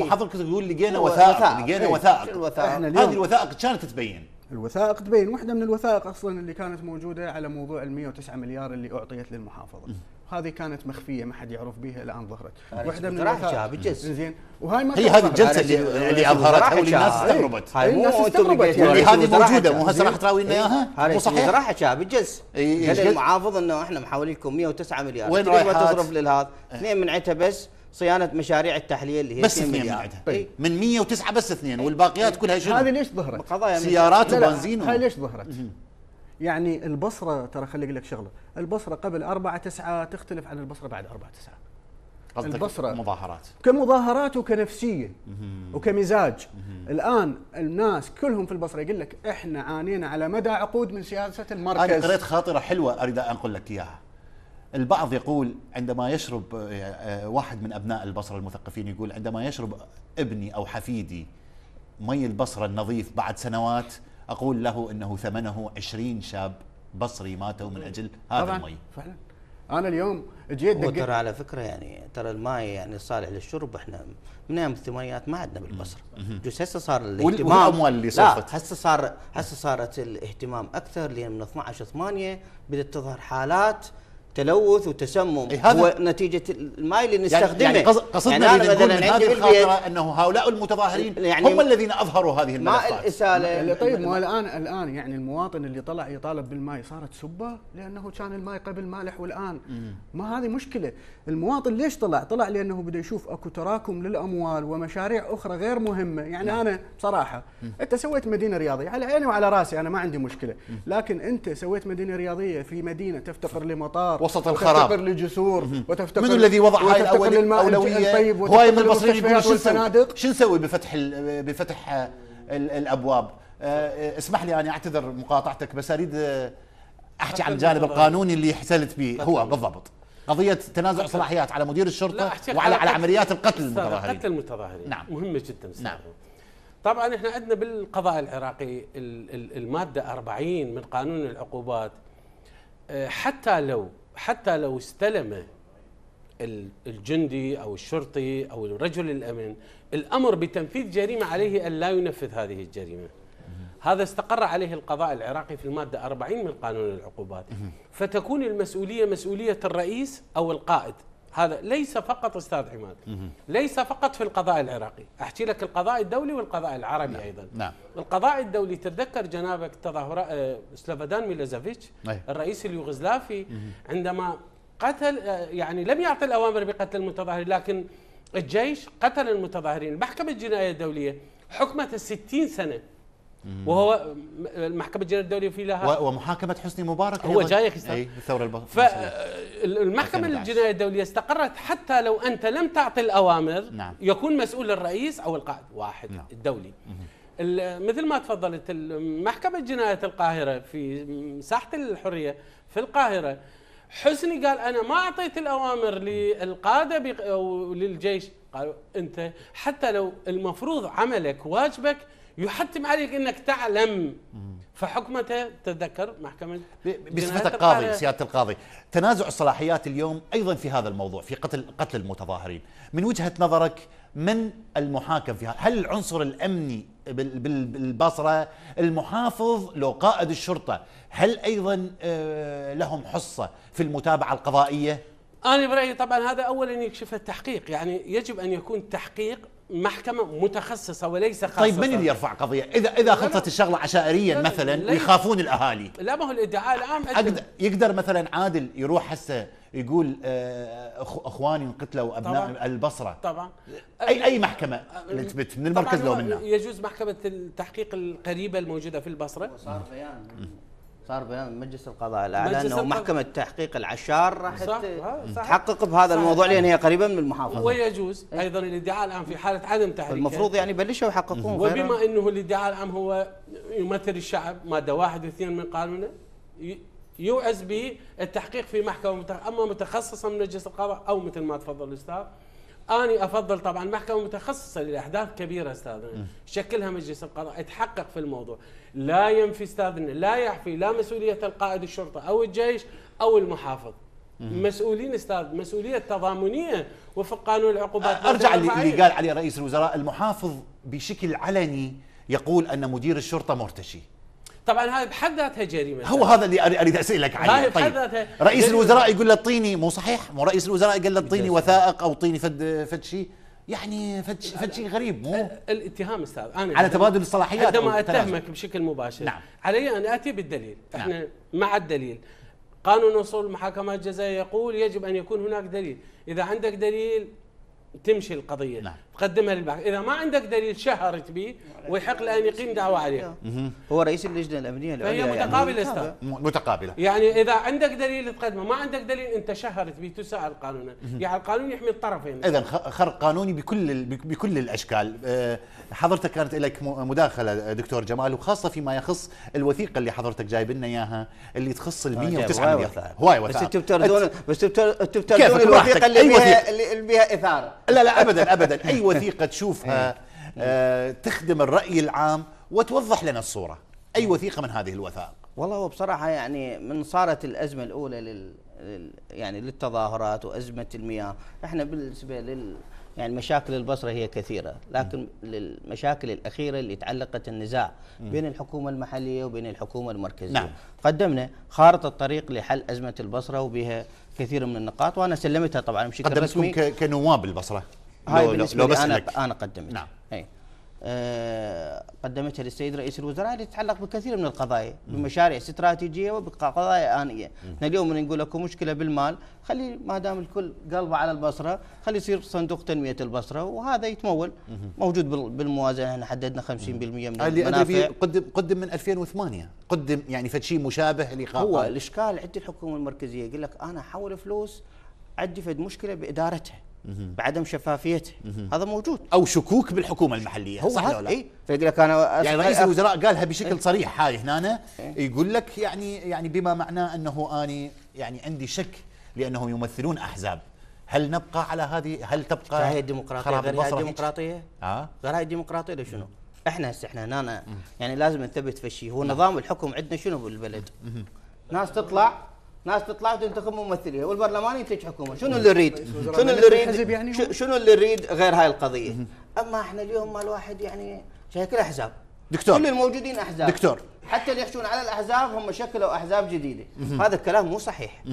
محاضرتك تقول لقينا وثائق لقينا وثائق هذه الوثائق كانت تبين الوثائق تبين واحده من الوثائق اصلا اللي كانت موجوده على موضوع ال 109 مليار اللي اعطيت للمحافظه هذه كانت مخفيه ما حد يعرف بها الان ظهرت آه، واحده من الوثائق زين وهاي ما هي هذه الجلسه اللي اللي اظهرتها واللي الناس استغربت هاي إيه، الناس استغربت يعني هذه موجوده مو هسه راح تراوي لنا إيه. اياها مو صحيح راح شاب الجلسه قال المحافظ انه احنا محاولين لكم 109 مليار وين رايح تصرف للهذا إيه. اثنين من عتها بس صيانه مشاريع التحليل اللي هي بس اثنين من عندها طيب. من 109 بس اثنين والباقيات كلها شنو؟ هذه ليش ظهرت؟ قضايا سيارات وبنزين هاي ليش ظهرت؟ يعني البصره ترى خلي اقول لك شغله، البصره قبل 4 9 تختلف عن البصره بعد 4 9 البصرة مظاهرات كمظاهرات وكنفسية وكمزاج الآن الناس كلهم في البصرة يقول لك إحنا عانينا على مدى عقود من سياسة المركز أنا قريت خاطرة حلوة أريد أنقل لك إياها البعض يقول عندما يشرب آه، واحد من ابناء البصره المثقفين يقول عندما يشرب ابني او حفيدي مي البصره النظيف بعد سنوات اقول له انه ثمنه 20 شاب بصري ماتوا من اجل هذا طبعًا المي فعلا انا اليوم جيت ترى على فكره يعني ترى الماي يعني صالح للشرب احنا من ايام الثمانينات ما عندنا بالبصره بس هسه صار الاهتمام اللي صرفت هسه صار هسه صارت الاهتمام اكثر لان من 12 8 بدات تظهر حالات تلوث وتسمم إيه هو نتيجه الماي اللي يعني- يعني نستخدمه يعني, قصدنا يعني إذا مثلا من هذه الخاطرة انه هؤلاء المتظاهرين يعني هم الذين اظهروا هذه الملفات ما الاساله طيب ما الان الان يعني المواطن اللي طلع يطالب بالماي صارت سبه لانه كان الماي قبل مالح والان ما هذه مشكله المواطن ليش طلع طلع لانه بده يشوف اكو تراكم للاموال ومشاريع اخرى غير مهمه يعني نعم. انا بصراحه انت سويت مدينه رياضيه على عيني وعلى راسي انا ما عندي مشكله لكن انت سويت مدينه رياضيه في مدينه تفتقر لمطار وسط الخراب وتفتقر لجسور وتفتقر من الذي وضع هاي الاولويه هواي من المصريين يقولون شو نسوي شو نسوي بفتح بفتح آه، الابواب آه، آه، اسمح لي انا اعتذر مقاطعتك بس اريد احكي عن الجانب القانوني اللي حسلت به هو بالضبط قضيه تنازع صلاحيات على مدير الشرطه وعلى على عمليات القتل المتظاهرين قتل المتظاهرين نعم مهمه جدا نعم طبعا احنا عندنا بالقضاء العراقي الماده 40 من قانون العقوبات حتى لو حتى لو استلم الجندي او الشرطي او رجل الامن الامر بتنفيذ جريمه عليه ان لا ينفذ هذه الجريمه. هذا استقر عليه القضاء العراقي في الماده 40 من قانون العقوبات فتكون المسؤوليه مسؤوليه الرئيس او القائد هذا ليس فقط استاذ عماد ليس فقط في القضاء العراقي احكي لك القضاء الدولي والقضاء العربي نعم. ايضا نعم. القضاء الدولي تتذكر جنابك تظاهر آه، سلافادان ميلوزافيتش نعم. الرئيس اليوغوسلافي عندما قتل آه، يعني لم يعطي الاوامر بقتل المتظاهرين لكن الجيش قتل المتظاهرين المحكمه الجنائيه الدوليه حكمت 60 سنه وهو المحكمه الجنائيه الدوليه في لها ومحاكمه حسني مبارك هو جاي اي الثوره البصريه فالمحكمه الجنائيه الدوليه استقرت حتى لو انت لم تعطي الاوامر نعم. يكون مسؤول الرئيس او القائد واحد نعم. الدولي مثل ما تفضلت المحكمه جنايه القاهره في ساحه الحريه في القاهره حسني قال انا ما اعطيت الاوامر للقاده او للجيش قالوا انت حتى لو المفروض عملك واجبك يحتم عليك انك تعلم فحكمته تتذكر محكمه بصفه القاضي سياده القاضي تنازع الصلاحيات اليوم ايضا في هذا الموضوع في قتل قتل المتظاهرين من وجهه نظرك من المحاكم فيها هل العنصر الامني بالبصره المحافظ لو قائد الشرطه هل ايضا آه، لهم حصه في المتابعه القضائيه أنا برأيي طبعا هذا أولا يكشف التحقيق يعني يجب أن يكون تحقيق محكمة متخصصة وليس خاصة طيب من اللي يرفع قضية؟ إذا إذا خلصت الشغلة عشائريا مثلا ويخافون الأهالي لا ما هو الادعاء العام يقدر مثلا عادل يروح هسه يقول آه، اخواني انقتلوا ابناء طبعًا البصره طبعا اي اي محكمه اللي أه، تثبت من المركز لو منا يجوز محكمه التحقيق القريبه الموجوده في البصره وصار بيان صار بيان مجلس القضاء الاعلى انه محكمه تحقيق العشار راح تحقق بهذا صح. الموضوع لان هي قريبه من المحافظه ويجوز إيه؟ ايضا الادعاء الان في حاله عدم تحقيق المفروض يعني بلشوا يحققون وبما انه الادعاء الان هو يمثل الشعب ماده واحد واثنين من قانونه يوعز به التحقيق في محكمه اما متخصصه من مجلس القضاء او مثل ما تفضل الاستاذ اني افضل طبعا محكمه متخصصه لأحداث كبيره استاذ إيه. شكلها مجلس القضاء يتحقق في الموضوع لا ينفي استاذنا لا يحفي لا مسؤوليه القائد الشرطه او الجيش او المحافظ مسؤولين استاذ مسؤوليه تضامنيه وفق قانون العقوبات ارجع اللي قال عليه رئيس الوزراء المحافظ بشكل علني يقول ان مدير الشرطه مرتشي طبعا هذا بحد ذاتها جريمه هو هذا اللي اريد اسالك عليه طيب رئيس الوزراء يقول له اعطيني مو صحيح مو رئيس الوزراء قال له اعطيني وثائق او اعطيني فد فد شيء يعني فد شيء غريب مو الاتهام استاذ انا على تبادل الصلاحيات عندما اتهمك بشكل مباشر نعم. علي ان اتي بالدليل نعم. احنا نعم. مع الدليل قانون اصول المحاكمات الجزائيه يقول يجب ان يكون هناك دليل اذا عندك دليل تمشي القضيه نعم. تقدمها للبحث اذا ما عندك دليل شهرت به ويحق لان يقيم دعوه عليه هو رئيس اللجنه الامنيه العليا فهي يعني. متقابله يعني متقابله يعني اذا عندك دليل تقدمه ما عندك دليل انت شهرت به تساءل قانونا يعني القانون يحمي الطرفين اذا خرق قانوني بكل بكل الاشكال آه، حضرتك كانت لك مداخله دكتور جمال وخاصه فيما يخص الوثيقه اللي حضرتك جايب لنا اياها اللي تخص ال 109 آه، مليار هواي وثائق بس انتم بتردون بس انتم بتردون الوثيقه اللي بها اللي بها اثاره لا لا ابدا ابدا اي وثيقه تشوفها إيه. آه، تخدم الراي العام وتوضح لنا الصوره اي وثيقه من هذه الوثائق والله بصراحه يعني من صارت الازمه الاولى لل يعني للتظاهرات وازمه المياه احنا بالنسبه لل يعني مشاكل البصرة هي كثيرة لكن المشاكل الأخيرة اللي تعلقت النزاع بين الحكومة المحلية وبين الحكومة المركزية نعم. قدمنا خارطة الطريق لحل أزمة البصرة وبها كثير من النقاط وأنا سلمتها طبعا بشكل رسمي قدمتكم كنواب البصرة هاي لو بالنسبه لو لي انا لك. انا قدمت نعم أي. آه قدمتها للسيد رئيس الوزراء تتعلق بكثير من القضايا بمشاريع استراتيجيه وبقضايا انيه، احنا اليوم نقول لكم مشكله بالمال، خلي ما دام الكل قلبه على البصره، خلي يصير صندوق تنميه البصره وهذا يتمول موجود بالموازنه احنا حددنا 50% من اللي ادري قدم قدم من 2008 قدم يعني فد شيء مشابه لقاء هو الاشكال عند الحكومه المركزيه يقول لك انا احول فلوس عندي فد مشكله بادارتها بعدم شفافيته هذا موجود او شكوك بالحكومه المحليه هو صح ولا لا؟ إيه؟ فيقول لك انا يعني رئيس الوزراء قالها بشكل إيه؟ صريح هاي هنا إيه؟ يقول لك يعني يعني بما معناه انه اني يعني عندي شك لانهم يمثلون احزاب هل نبقى على هذه هل تبقى هاي الديمقراطيه غير هاي الديمقراطيه؟ اه غير هاي الديمقراطيه شنو؟ احنا هسه احنا هنا يعني لازم نثبت في الشيء هو نعم. نظام الحكم عندنا شنو بالبلد؟ ناس تطلع ناس تطلع وتنتخب ممثليها والبرلمان ينتج حكومه شنو اللي يريد شنو اللي يريد يعني شنو اللي يريد غير هاي القضيه اما احنا اليوم ما الواحد يعني شكل احزاب دكتور كل الموجودين احزاب دكتور حتى اللي يحشون على الاحزاب هم شكلوا احزاب جديده هذا الكلام مو صحيح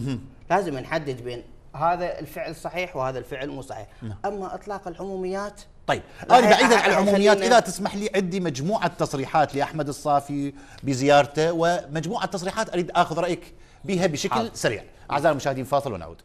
لازم نحدد بين هذا الفعل صحيح وهذا الفعل مو صحيح نعم. اما اطلاق العموميات طيب انا بعيدا عن العموميات اذا تسمح لي عندي مجموعه تصريحات لاحمد الصافي بزيارته ومجموعه تصريحات اريد اخذ رايك بها بشكل حاضر. سريع أعزائي المشاهدين فاصل ونعود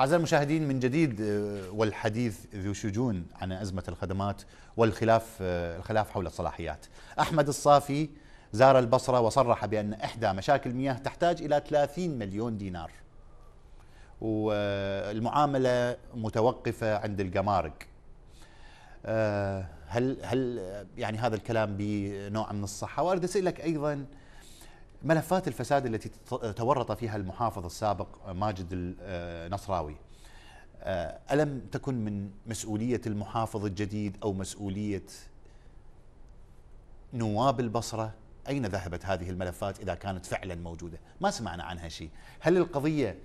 أعزائي المشاهدين من جديد آه، والحديث ذو شجون عن أزمة الخدمات والخلاف آه، الخلاف حول الصلاحيات أحمد الصافي زار البصرة وصرح بأن إحدى مشاكل المياه تحتاج إلى 30 مليون دينار والمعاملة متوقفة عند الجمارك آه، هل هل يعني هذا الكلام بنوع من الصحه وارد اسالك ايضا ملفات الفساد التي تورط فيها المحافظ السابق ماجد النصراوي آه، آه، الم تكن من مسؤوليه المحافظ الجديد او مسؤوليه نواب البصره اين ذهبت هذه الملفات اذا كانت فعلا موجوده ما سمعنا عنها شيء هل القضيه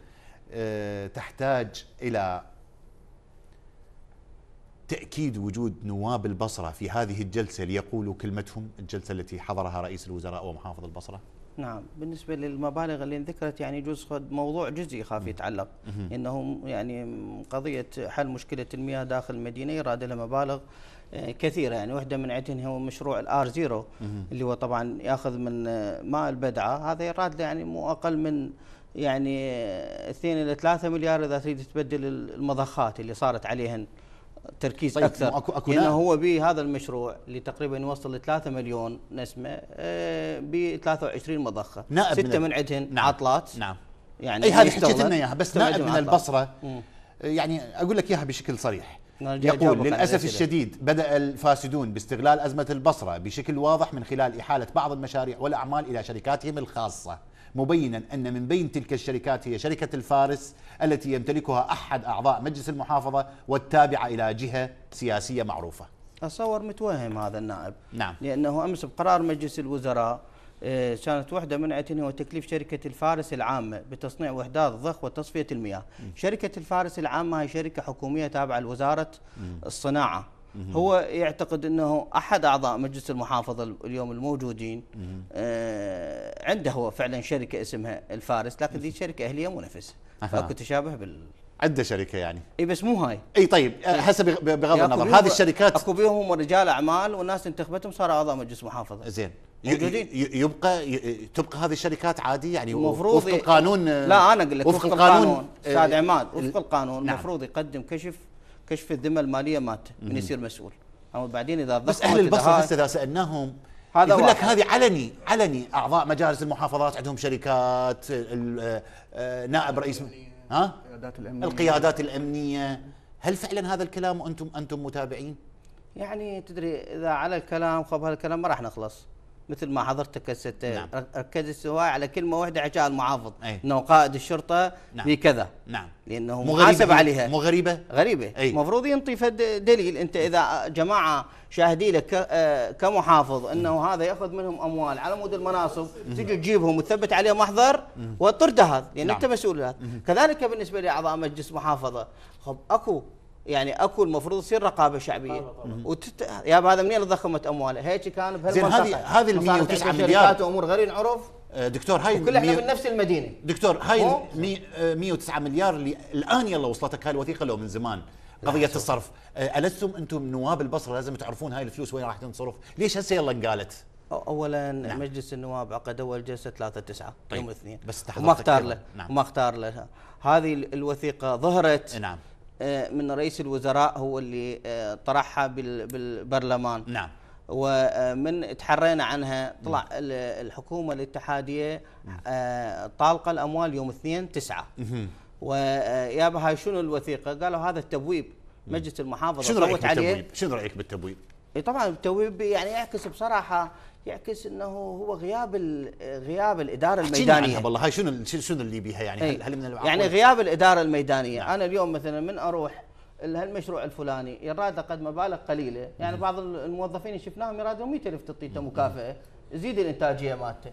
آه، تحتاج الى تأكيد وجود نواب البصرة في هذه الجلسة ليقولوا كلمتهم الجلسة التي حضرها رئيس الوزراء ومحافظ البصرة؟ نعم بالنسبة للمبالغ اللي ذكرت يعني جزء موضوع جزئي خاف يتعلق إنهم يعني قضية حل مشكلة المياه داخل المدينة يراد لها مبالغ آه، كثيرة يعني واحدة من عدن هو مشروع الآر زيرو اللي هو طبعا يأخذ من آه، ماء البدعة هذا يراد له يعني مو أقل من يعني 2 آه، إلى 3 مليار إذا تريد تبدل المضخات اللي صارت عليهن تركيز طيب اكثر أكو أكو لانه هو بهذا المشروع اللي تقريبا يوصل ل 3 مليون نسمه آه، ب 23 مضخه نائب سته من, عندهم نعم عطلات نعم يعني اي هذه حكيت لنا اياها بس نائب من البصره يعني اقول لك اياها بشكل صريح يقول للأسف الشديد بدأ الفاسدون باستغلال أزمة البصرة بشكل واضح من خلال إحالة بعض المشاريع والأعمال إلى شركاتهم الخاصة مبينا أن من بين تلك الشركات هي شركة الفارس التي يمتلكها أحد أعضاء مجلس المحافظة والتابعة إلى جهة سياسية معروفة أصور متوهم هذا النائب نعم لأنه أمس بقرار مجلس الوزراء آه، كانت وحده من اعتني وتكليف شركه الفارس العامه بتصنيع وحدات ضخ وتصفيه المياه. م. شركه الفارس العامه هي شركه حكوميه تابعه لوزاره الصناعه هو يعتقد انه احد اعضاء مجلس المحافظه اليوم الموجودين آه عنده هو فعلا شركه اسمها الفارس لكن دي شركه اهليه منافسه فاكو تشابه بال عنده شركه يعني اي بس مو هاي اي طيب آه، هسه بغض النظر هذه الشركات اكو بيهم رجال اعمال والناس انتخبتهم صاروا اعضاء مجلس محافظه زين موجودين يبقى تبقى هذه الشركات عادي يعني المفروض وفق القانون آه، لا انا اقول لك وفق, وفق القانون آه، استاذ عماد وفق القانون نعم. المفروض نعم. يقدم كشف كشف الذمه الماليه مالته من يصير مسؤول او بعدين اذا بس اهل البصره هسه اذا سالناهم هذا يقول لك هذه علني علني اعضاء مجالس المحافظات عندهم شركات آه، آه، نائب رئيس ها القيادات الامنيه القيادات الامنيه هل فعلا هذا الكلام وانتم انتم متابعين؟ يعني تدري اذا على الكلام خب هالكلام ما راح نخلص مثل ما حضرتك هسه نعم. ركزت هواي على كلمه واحده عشان المحافظ أيه؟ انه قائد الشرطه نعم. في كذا نعم لانه محاسب عليها مو غريبه غريبه المفروض أيه؟ ينطي دليل انت اذا جماعه شاهدين لك آه، كمحافظ انه هذا ياخذ منهم اموال على مود المناصب تجي تجيبهم وتثبت عليه محضر وترد هذا لان يعني نعم. انت مسؤول كذلك بالنسبه لاعضاء مجلس محافظه خب اكو يعني اكو المفروض تصير رقابه شعبيه وتت... يا هذا منين ضخمت امواله هيك كان بهالمنطقه هذه هذه ال 109 مليار وامور غير العرف آه، دكتور هاي كل احنا من نفس المدينه دكتور هاي 109 آه، مليار اللي الان يلا وصلتك هاي الوثيقه لو من زمان قضيه الصرف آه، الستم انتم نواب البصره لازم تعرفون هاي الفلوس وين راح تنصرف ليش هسه يلا انقالت اولا نعم. مجلس النواب عقد اول جلسه 3 9 طيب. يوم الاثنين بس ما اختار له نعم. ما اختار له هذه الوثيقه ظهرت نعم آه، من رئيس الوزراء هو اللي آه، طرحها بالبرلمان نعم ومن آه، تحرينا عنها طلع م. الحكومه الاتحاديه طالقه الاموال يوم الاثنين تسعة ويا بها شنو الوثيقه؟ قالوا هذا التبويب مجلس المحافظه شنو رايك بالتبويب؟ شنو رايك بالتبويب؟ طبعا التبويب يعني يعكس بصراحه يعكس انه هو غياب غياب الاداره الميدانيه والله هاي شنو شنو اللي بيها يعني هل, هل من المعقول يعني غياب الاداره الميدانيه نعم. انا اليوم مثلا من اروح هالمشروع الفلاني يراد قد مبالغ قليله يعني بعض الموظفين شفناهم يرادوا 100000 تعطيته مكافاه زيد الانتاجيه مالته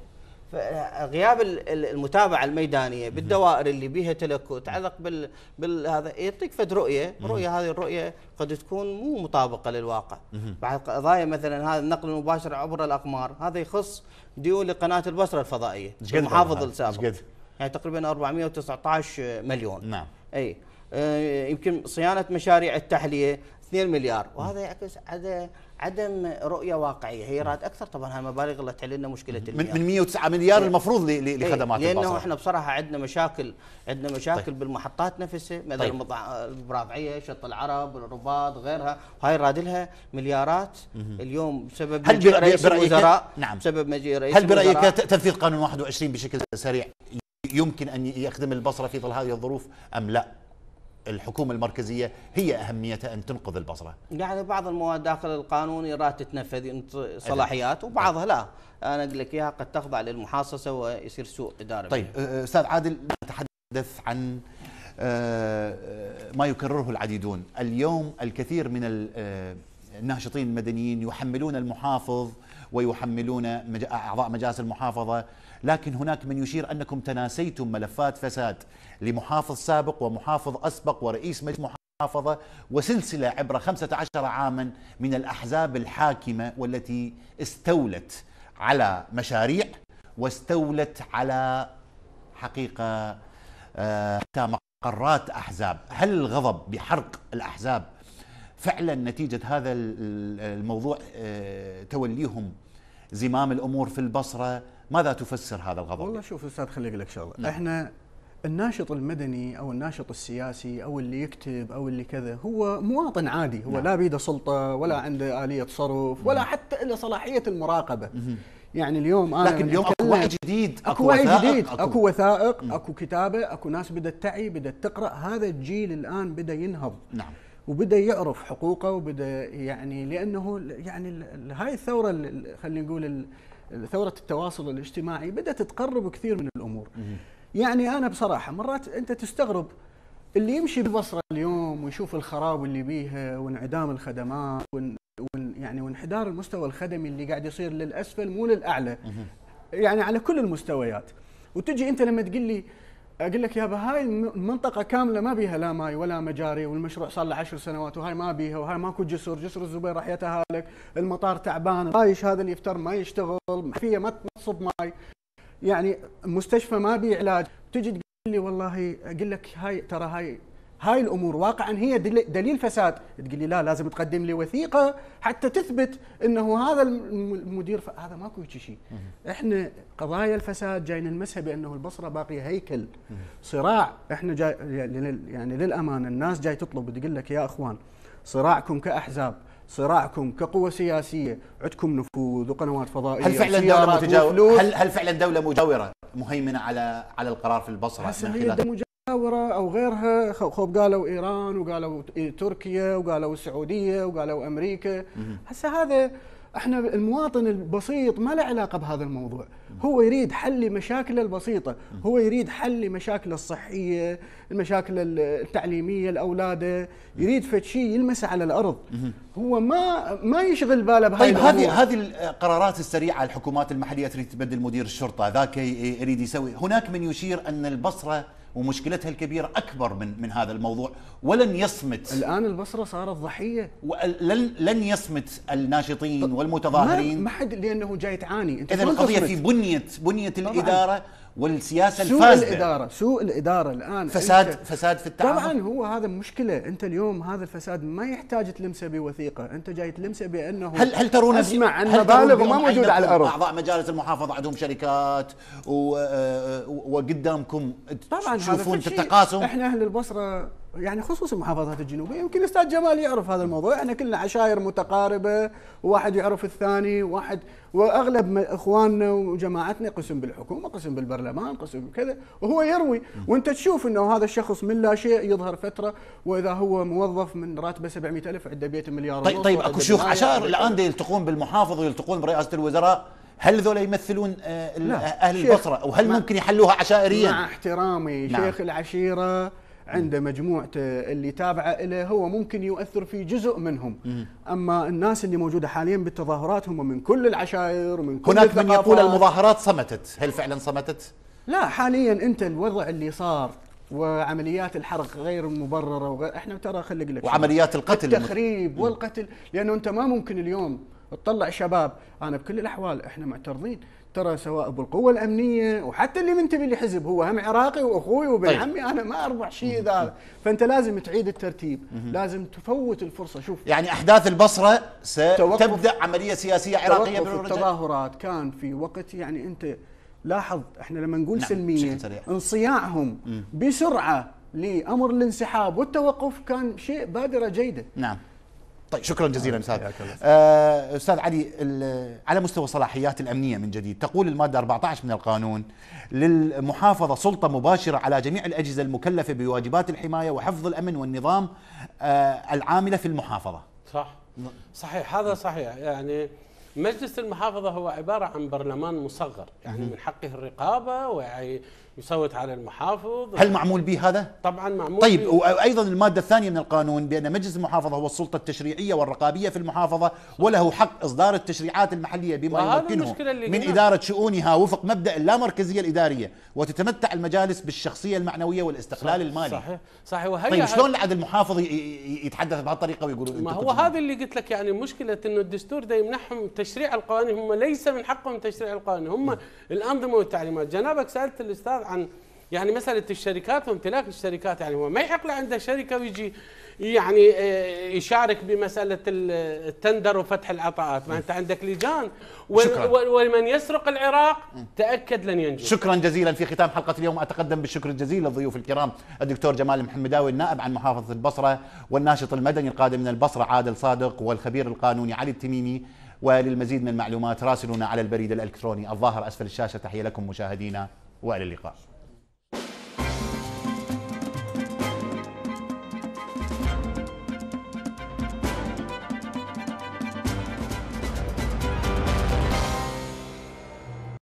غياب المتابعه الميدانيه بالدوائر اللي بيها تلك تعلق بال, بال هذا يعطيك فد رؤيه، رؤيه هذه الرؤيه قد تكون مو مطابقه للواقع. بعض قضايا مثلا هذا النقل المباشر عبر الاقمار، هذا يخص ديون لقناه البصره الفضائيه المحافظ السابق. يعني تقريبا 419 مليون. نعم. اي آه، يمكن صيانه مشاريع التحليه 2 مليار وهذا يعكس على عدم رؤيه واقعيه هي راد اكثر طبعا هاي مبالغ اللي تعلن لنا مشكله المياه من 109 مليار إيه المفروض إيه. لخدمات إيه لانه احنا بصراحه عندنا مشاكل عندنا طيب. مشاكل طيب. بالمحطات نفسها مثل طيب. البراضعيه شط العرب الرباط غيرها هاي راد لها مليارات مم. اليوم بسبب هل مجيء رئيس الوزراء نعم بسبب مجيء رئيس هل برايك تنفيذ قانون 21 بشكل سريع يمكن ان يخدم البصره في ظل هذه الظروف ام لا؟ الحكومة المركزية هي أهميتها أن تنقذ البصرة يعني بعض المواد داخل القانون يراد تتنفذ صلاحيات وبعضها لا طيب. أنا أقول لك إياها قد تخضع للمحاصصة ويصير سوء إدارة طيب أه، أستاذ عادل نتحدث عن أه، أه، ما يكرره العديدون اليوم الكثير من الناشطين المدنيين يحملون المحافظ ويحملون اعضاء مجالس المحافظه لكن هناك من يشير أنكم تناسيتم ملفات فساد لمحافظ سابق ومحافظ أسبق ورئيس مجلس محافظة وسلسلة عبر 15 عاما من الأحزاب الحاكمة والتي استولت على مشاريع واستولت على حقيقة حتى آه، مقرات أحزاب هل الغضب بحرق الأحزاب فعلا نتيجة هذا الموضوع آه، توليهم زمام الأمور في البصرة ماذا تفسر هذا الغضب؟ والله شوف استاذ خليني اقول لك شغله نعم. احنا الناشط المدني او الناشط السياسي او اللي يكتب او اللي كذا هو مواطن عادي هو نعم. لا بيده سلطه ولا نعم. عنده اليه صرف نعم. ولا حتى له صلاحيه المراقبه نعم. يعني اليوم انا لكن اليوم اكو وعي جديد اكو, أكو وعي جديد اكو, أكو وثائق مم. اكو كتابه اكو ناس بدات تعي بدات تقرا هذا الجيل الان بدا ينهض نعم وبدا يعرف حقوقه وبدا يعني لانه يعني هاي الثوره خلينا نقول ثوره التواصل الاجتماعي بدات تقرب كثير من الامور يعني انا بصراحه مرات انت تستغرب اللي يمشي ببصره اليوم ويشوف الخراب اللي بيها وانعدام الخدمات وان يعني وانحدار المستوى الخدمي اللي قاعد يصير للاسفل مو للاعلى يعني على كل المستويات وتجي انت لما تقول لي اقول لك يا هاي المنطقه كامله ما بيها لا ماي ولا مجاري والمشروع صار له عشر سنوات وهاي ما بيها وهاي ماكو جسر جسر الزبير راح يتهالك المطار تعبان طايش هذا اللي يفتر ما يشتغل فيه ما تصب ماي يعني مستشفى ما بيه علاج تجي تقول لي والله اقول لك هاي ترى هاي هاي الامور واقعا هي دليل فساد تقول لي لا لازم تقدم لي وثيقه حتى تثبت انه هذا المدير ف... هذا ماكو هيك شيء احنا قضايا الفساد جايين نلمسها بانه البصره باقيه هيكل صراع احنا جاي يعني, يعني للامانه الناس جاي تطلب تقول لك يا اخوان صراعكم كاحزاب صراعكم كقوه سياسيه عندكم نفوذ وقنوات فضائيه هل فعلا دوله متجاوره هل, هل فعلا دوله مجاوره مهيمنه على على القرار في البصره هسه هي المجاورة أو غيرها خوب قالوا إيران وقالوا تركيا وقالوا السعودية وقالوا أمريكا هسه هذا احنا المواطن البسيط ما له علاقه بهذا الموضوع هو يريد حل لمشاكله البسيطه هو يريد حل لمشاكله الصحيه المشاكل التعليميه لاولاده يريد فد شيء يلمسه على الارض هو ما ما يشغل باله بهذا طيب هذه هذه القرارات السريعه الحكومات المحليه تريد تبدل مدير الشرطه ذاك يريد يسوي هناك من يشير ان البصره ومشكلتها الكبيره اكبر من من هذا الموضوع ولن يصمت الان البصره صارت ضحيه ولن لن يصمت الناشطين والمتظاهرين ما حد لانه جاي تعاني اذا القضيه في بنيه بنيه الاداره والسياسه الفاسده سوء الاداره سوء الاداره الان فساد فساد في التعامل طبعا هو هذا مشكله انت اليوم هذا الفساد ما يحتاج تلمسه بوثيقه انت جاي تلمسه بانه هل هل ترون اسمع عن مبالغ ما موجوده على الارض اعضاء مجالس المحافظه عندهم شركات و... آه، آه، وقدامكم طبعا تشوفون تتقاسم احنا اهل البصره يعني خصوص المحافظات الجنوبيه يمكن الاستاذ جمال يعرف هذا الموضوع احنا يعني كلنا عشائر متقاربه وواحد يعرف الثاني واحد واغلب اخواننا وجماعتنا قسم بالحكومه قسم بالبرلمان قسم كذا وهو يروي وانت تشوف انه هذا الشخص من لا شيء يظهر فتره واذا هو موظف من راتبه 700 الف عنده بيت مليار طيب طيب اكو شيوخ عشائر الان يلتقون بالمحافظ ويلتقون برئاسه الوزراء هل ذولا يمثلون آه، اهل البصره وهل ممكن يحلوها عشائريا مع احترامي نعم. شيخ العشيره عنده مجموعته آه، اللي تابعه له هو ممكن يؤثر في جزء منهم اما الناس اللي موجوده حاليا بالتظاهرات هم من كل العشائر ومن كل هناك من يقول المظاهرات صمتت هل فعلا صمتت لا حاليا انت الوضع اللي صار وعمليات الحرق غير المبرره وغير احنا ترى خلي لك وعمليات القتل التخريب والقتل لانه انت ما ممكن اليوم تطلع شباب انا بكل الاحوال احنا معترضين ترى سواء بالقوة الأمنية وحتى اللي منتمي لحزب هو هم عراقي وأخوي وابن طيب. عمي أنا ما أربح شيء إذا فأنت لازم تعيد الترتيب لازم تفوت الفرصة شوف يعني أحداث البصرة ستبدأ عملية سياسية عراقية توقف التظاهرات كان في وقت يعني أنت لاحظ احنا لما نقول نعم سلمية انصياعهم بسرعة لأمر الانسحاب والتوقف كان شيء بادرة جيدة نعم طيب شكرا جزيلا آه، استاذ آه استاذ علي على مستوى الصلاحيات الامنيه من جديد تقول الماده 14 من القانون للمحافظه سلطه مباشره على جميع الاجهزه المكلفه بواجبات الحمايه وحفظ الامن والنظام آه العامله في المحافظه صح صحيح هذا صحيح يعني مجلس المحافظة هو عبارة عن برلمان مصغر يعني من حقه الرقابة يصوت على المحافظ هل معمول به هذا؟ طبعا معمول طيب وايضا الماده الثانيه من القانون بان مجلس المحافظه هو السلطه التشريعيه والرقابيه في المحافظه وله حق اصدار التشريعات المحليه بما يمكنه من اداره شؤونها وفق مبدا اللامركزيه الاداريه وتتمتع المجالس بالشخصيه المعنويه والاستقلال صح المالي صحيح صحيح وهي طيب شلون عاد المحافظ يتحدث بهالطريقه ويقولون ما هو هذا اللي قلت لك يعني مشكله انه الدستور ده يمنحهم تشريع القوانين هم ليس من حقهم تشريع القوانين هم نعم. الانظمه والتعليمات جنابك سالت الاستاذ عن يعني مسألة الشركات وامتلاك الشركات يعني هو ما يحق له عنده شركة ويجي يعني آه، يشارك بمسألة التندر وفتح العطاءات ما أنت عندك لجان ومن يسرق العراق تأكد لن ينجو شكرا جزيلا في ختام حلقة اليوم أتقدم بالشكر الجزيل للضيوف الكرام الدكتور جمال محمداوي النائب عن محافظة البصرة والناشط المدني القادم من البصرة عادل صادق والخبير القانوني علي التميمي وللمزيد من المعلومات راسلونا على البريد الإلكتروني الظاهر أسفل الشاشة تحية لكم مشاهدينا والى اللقاء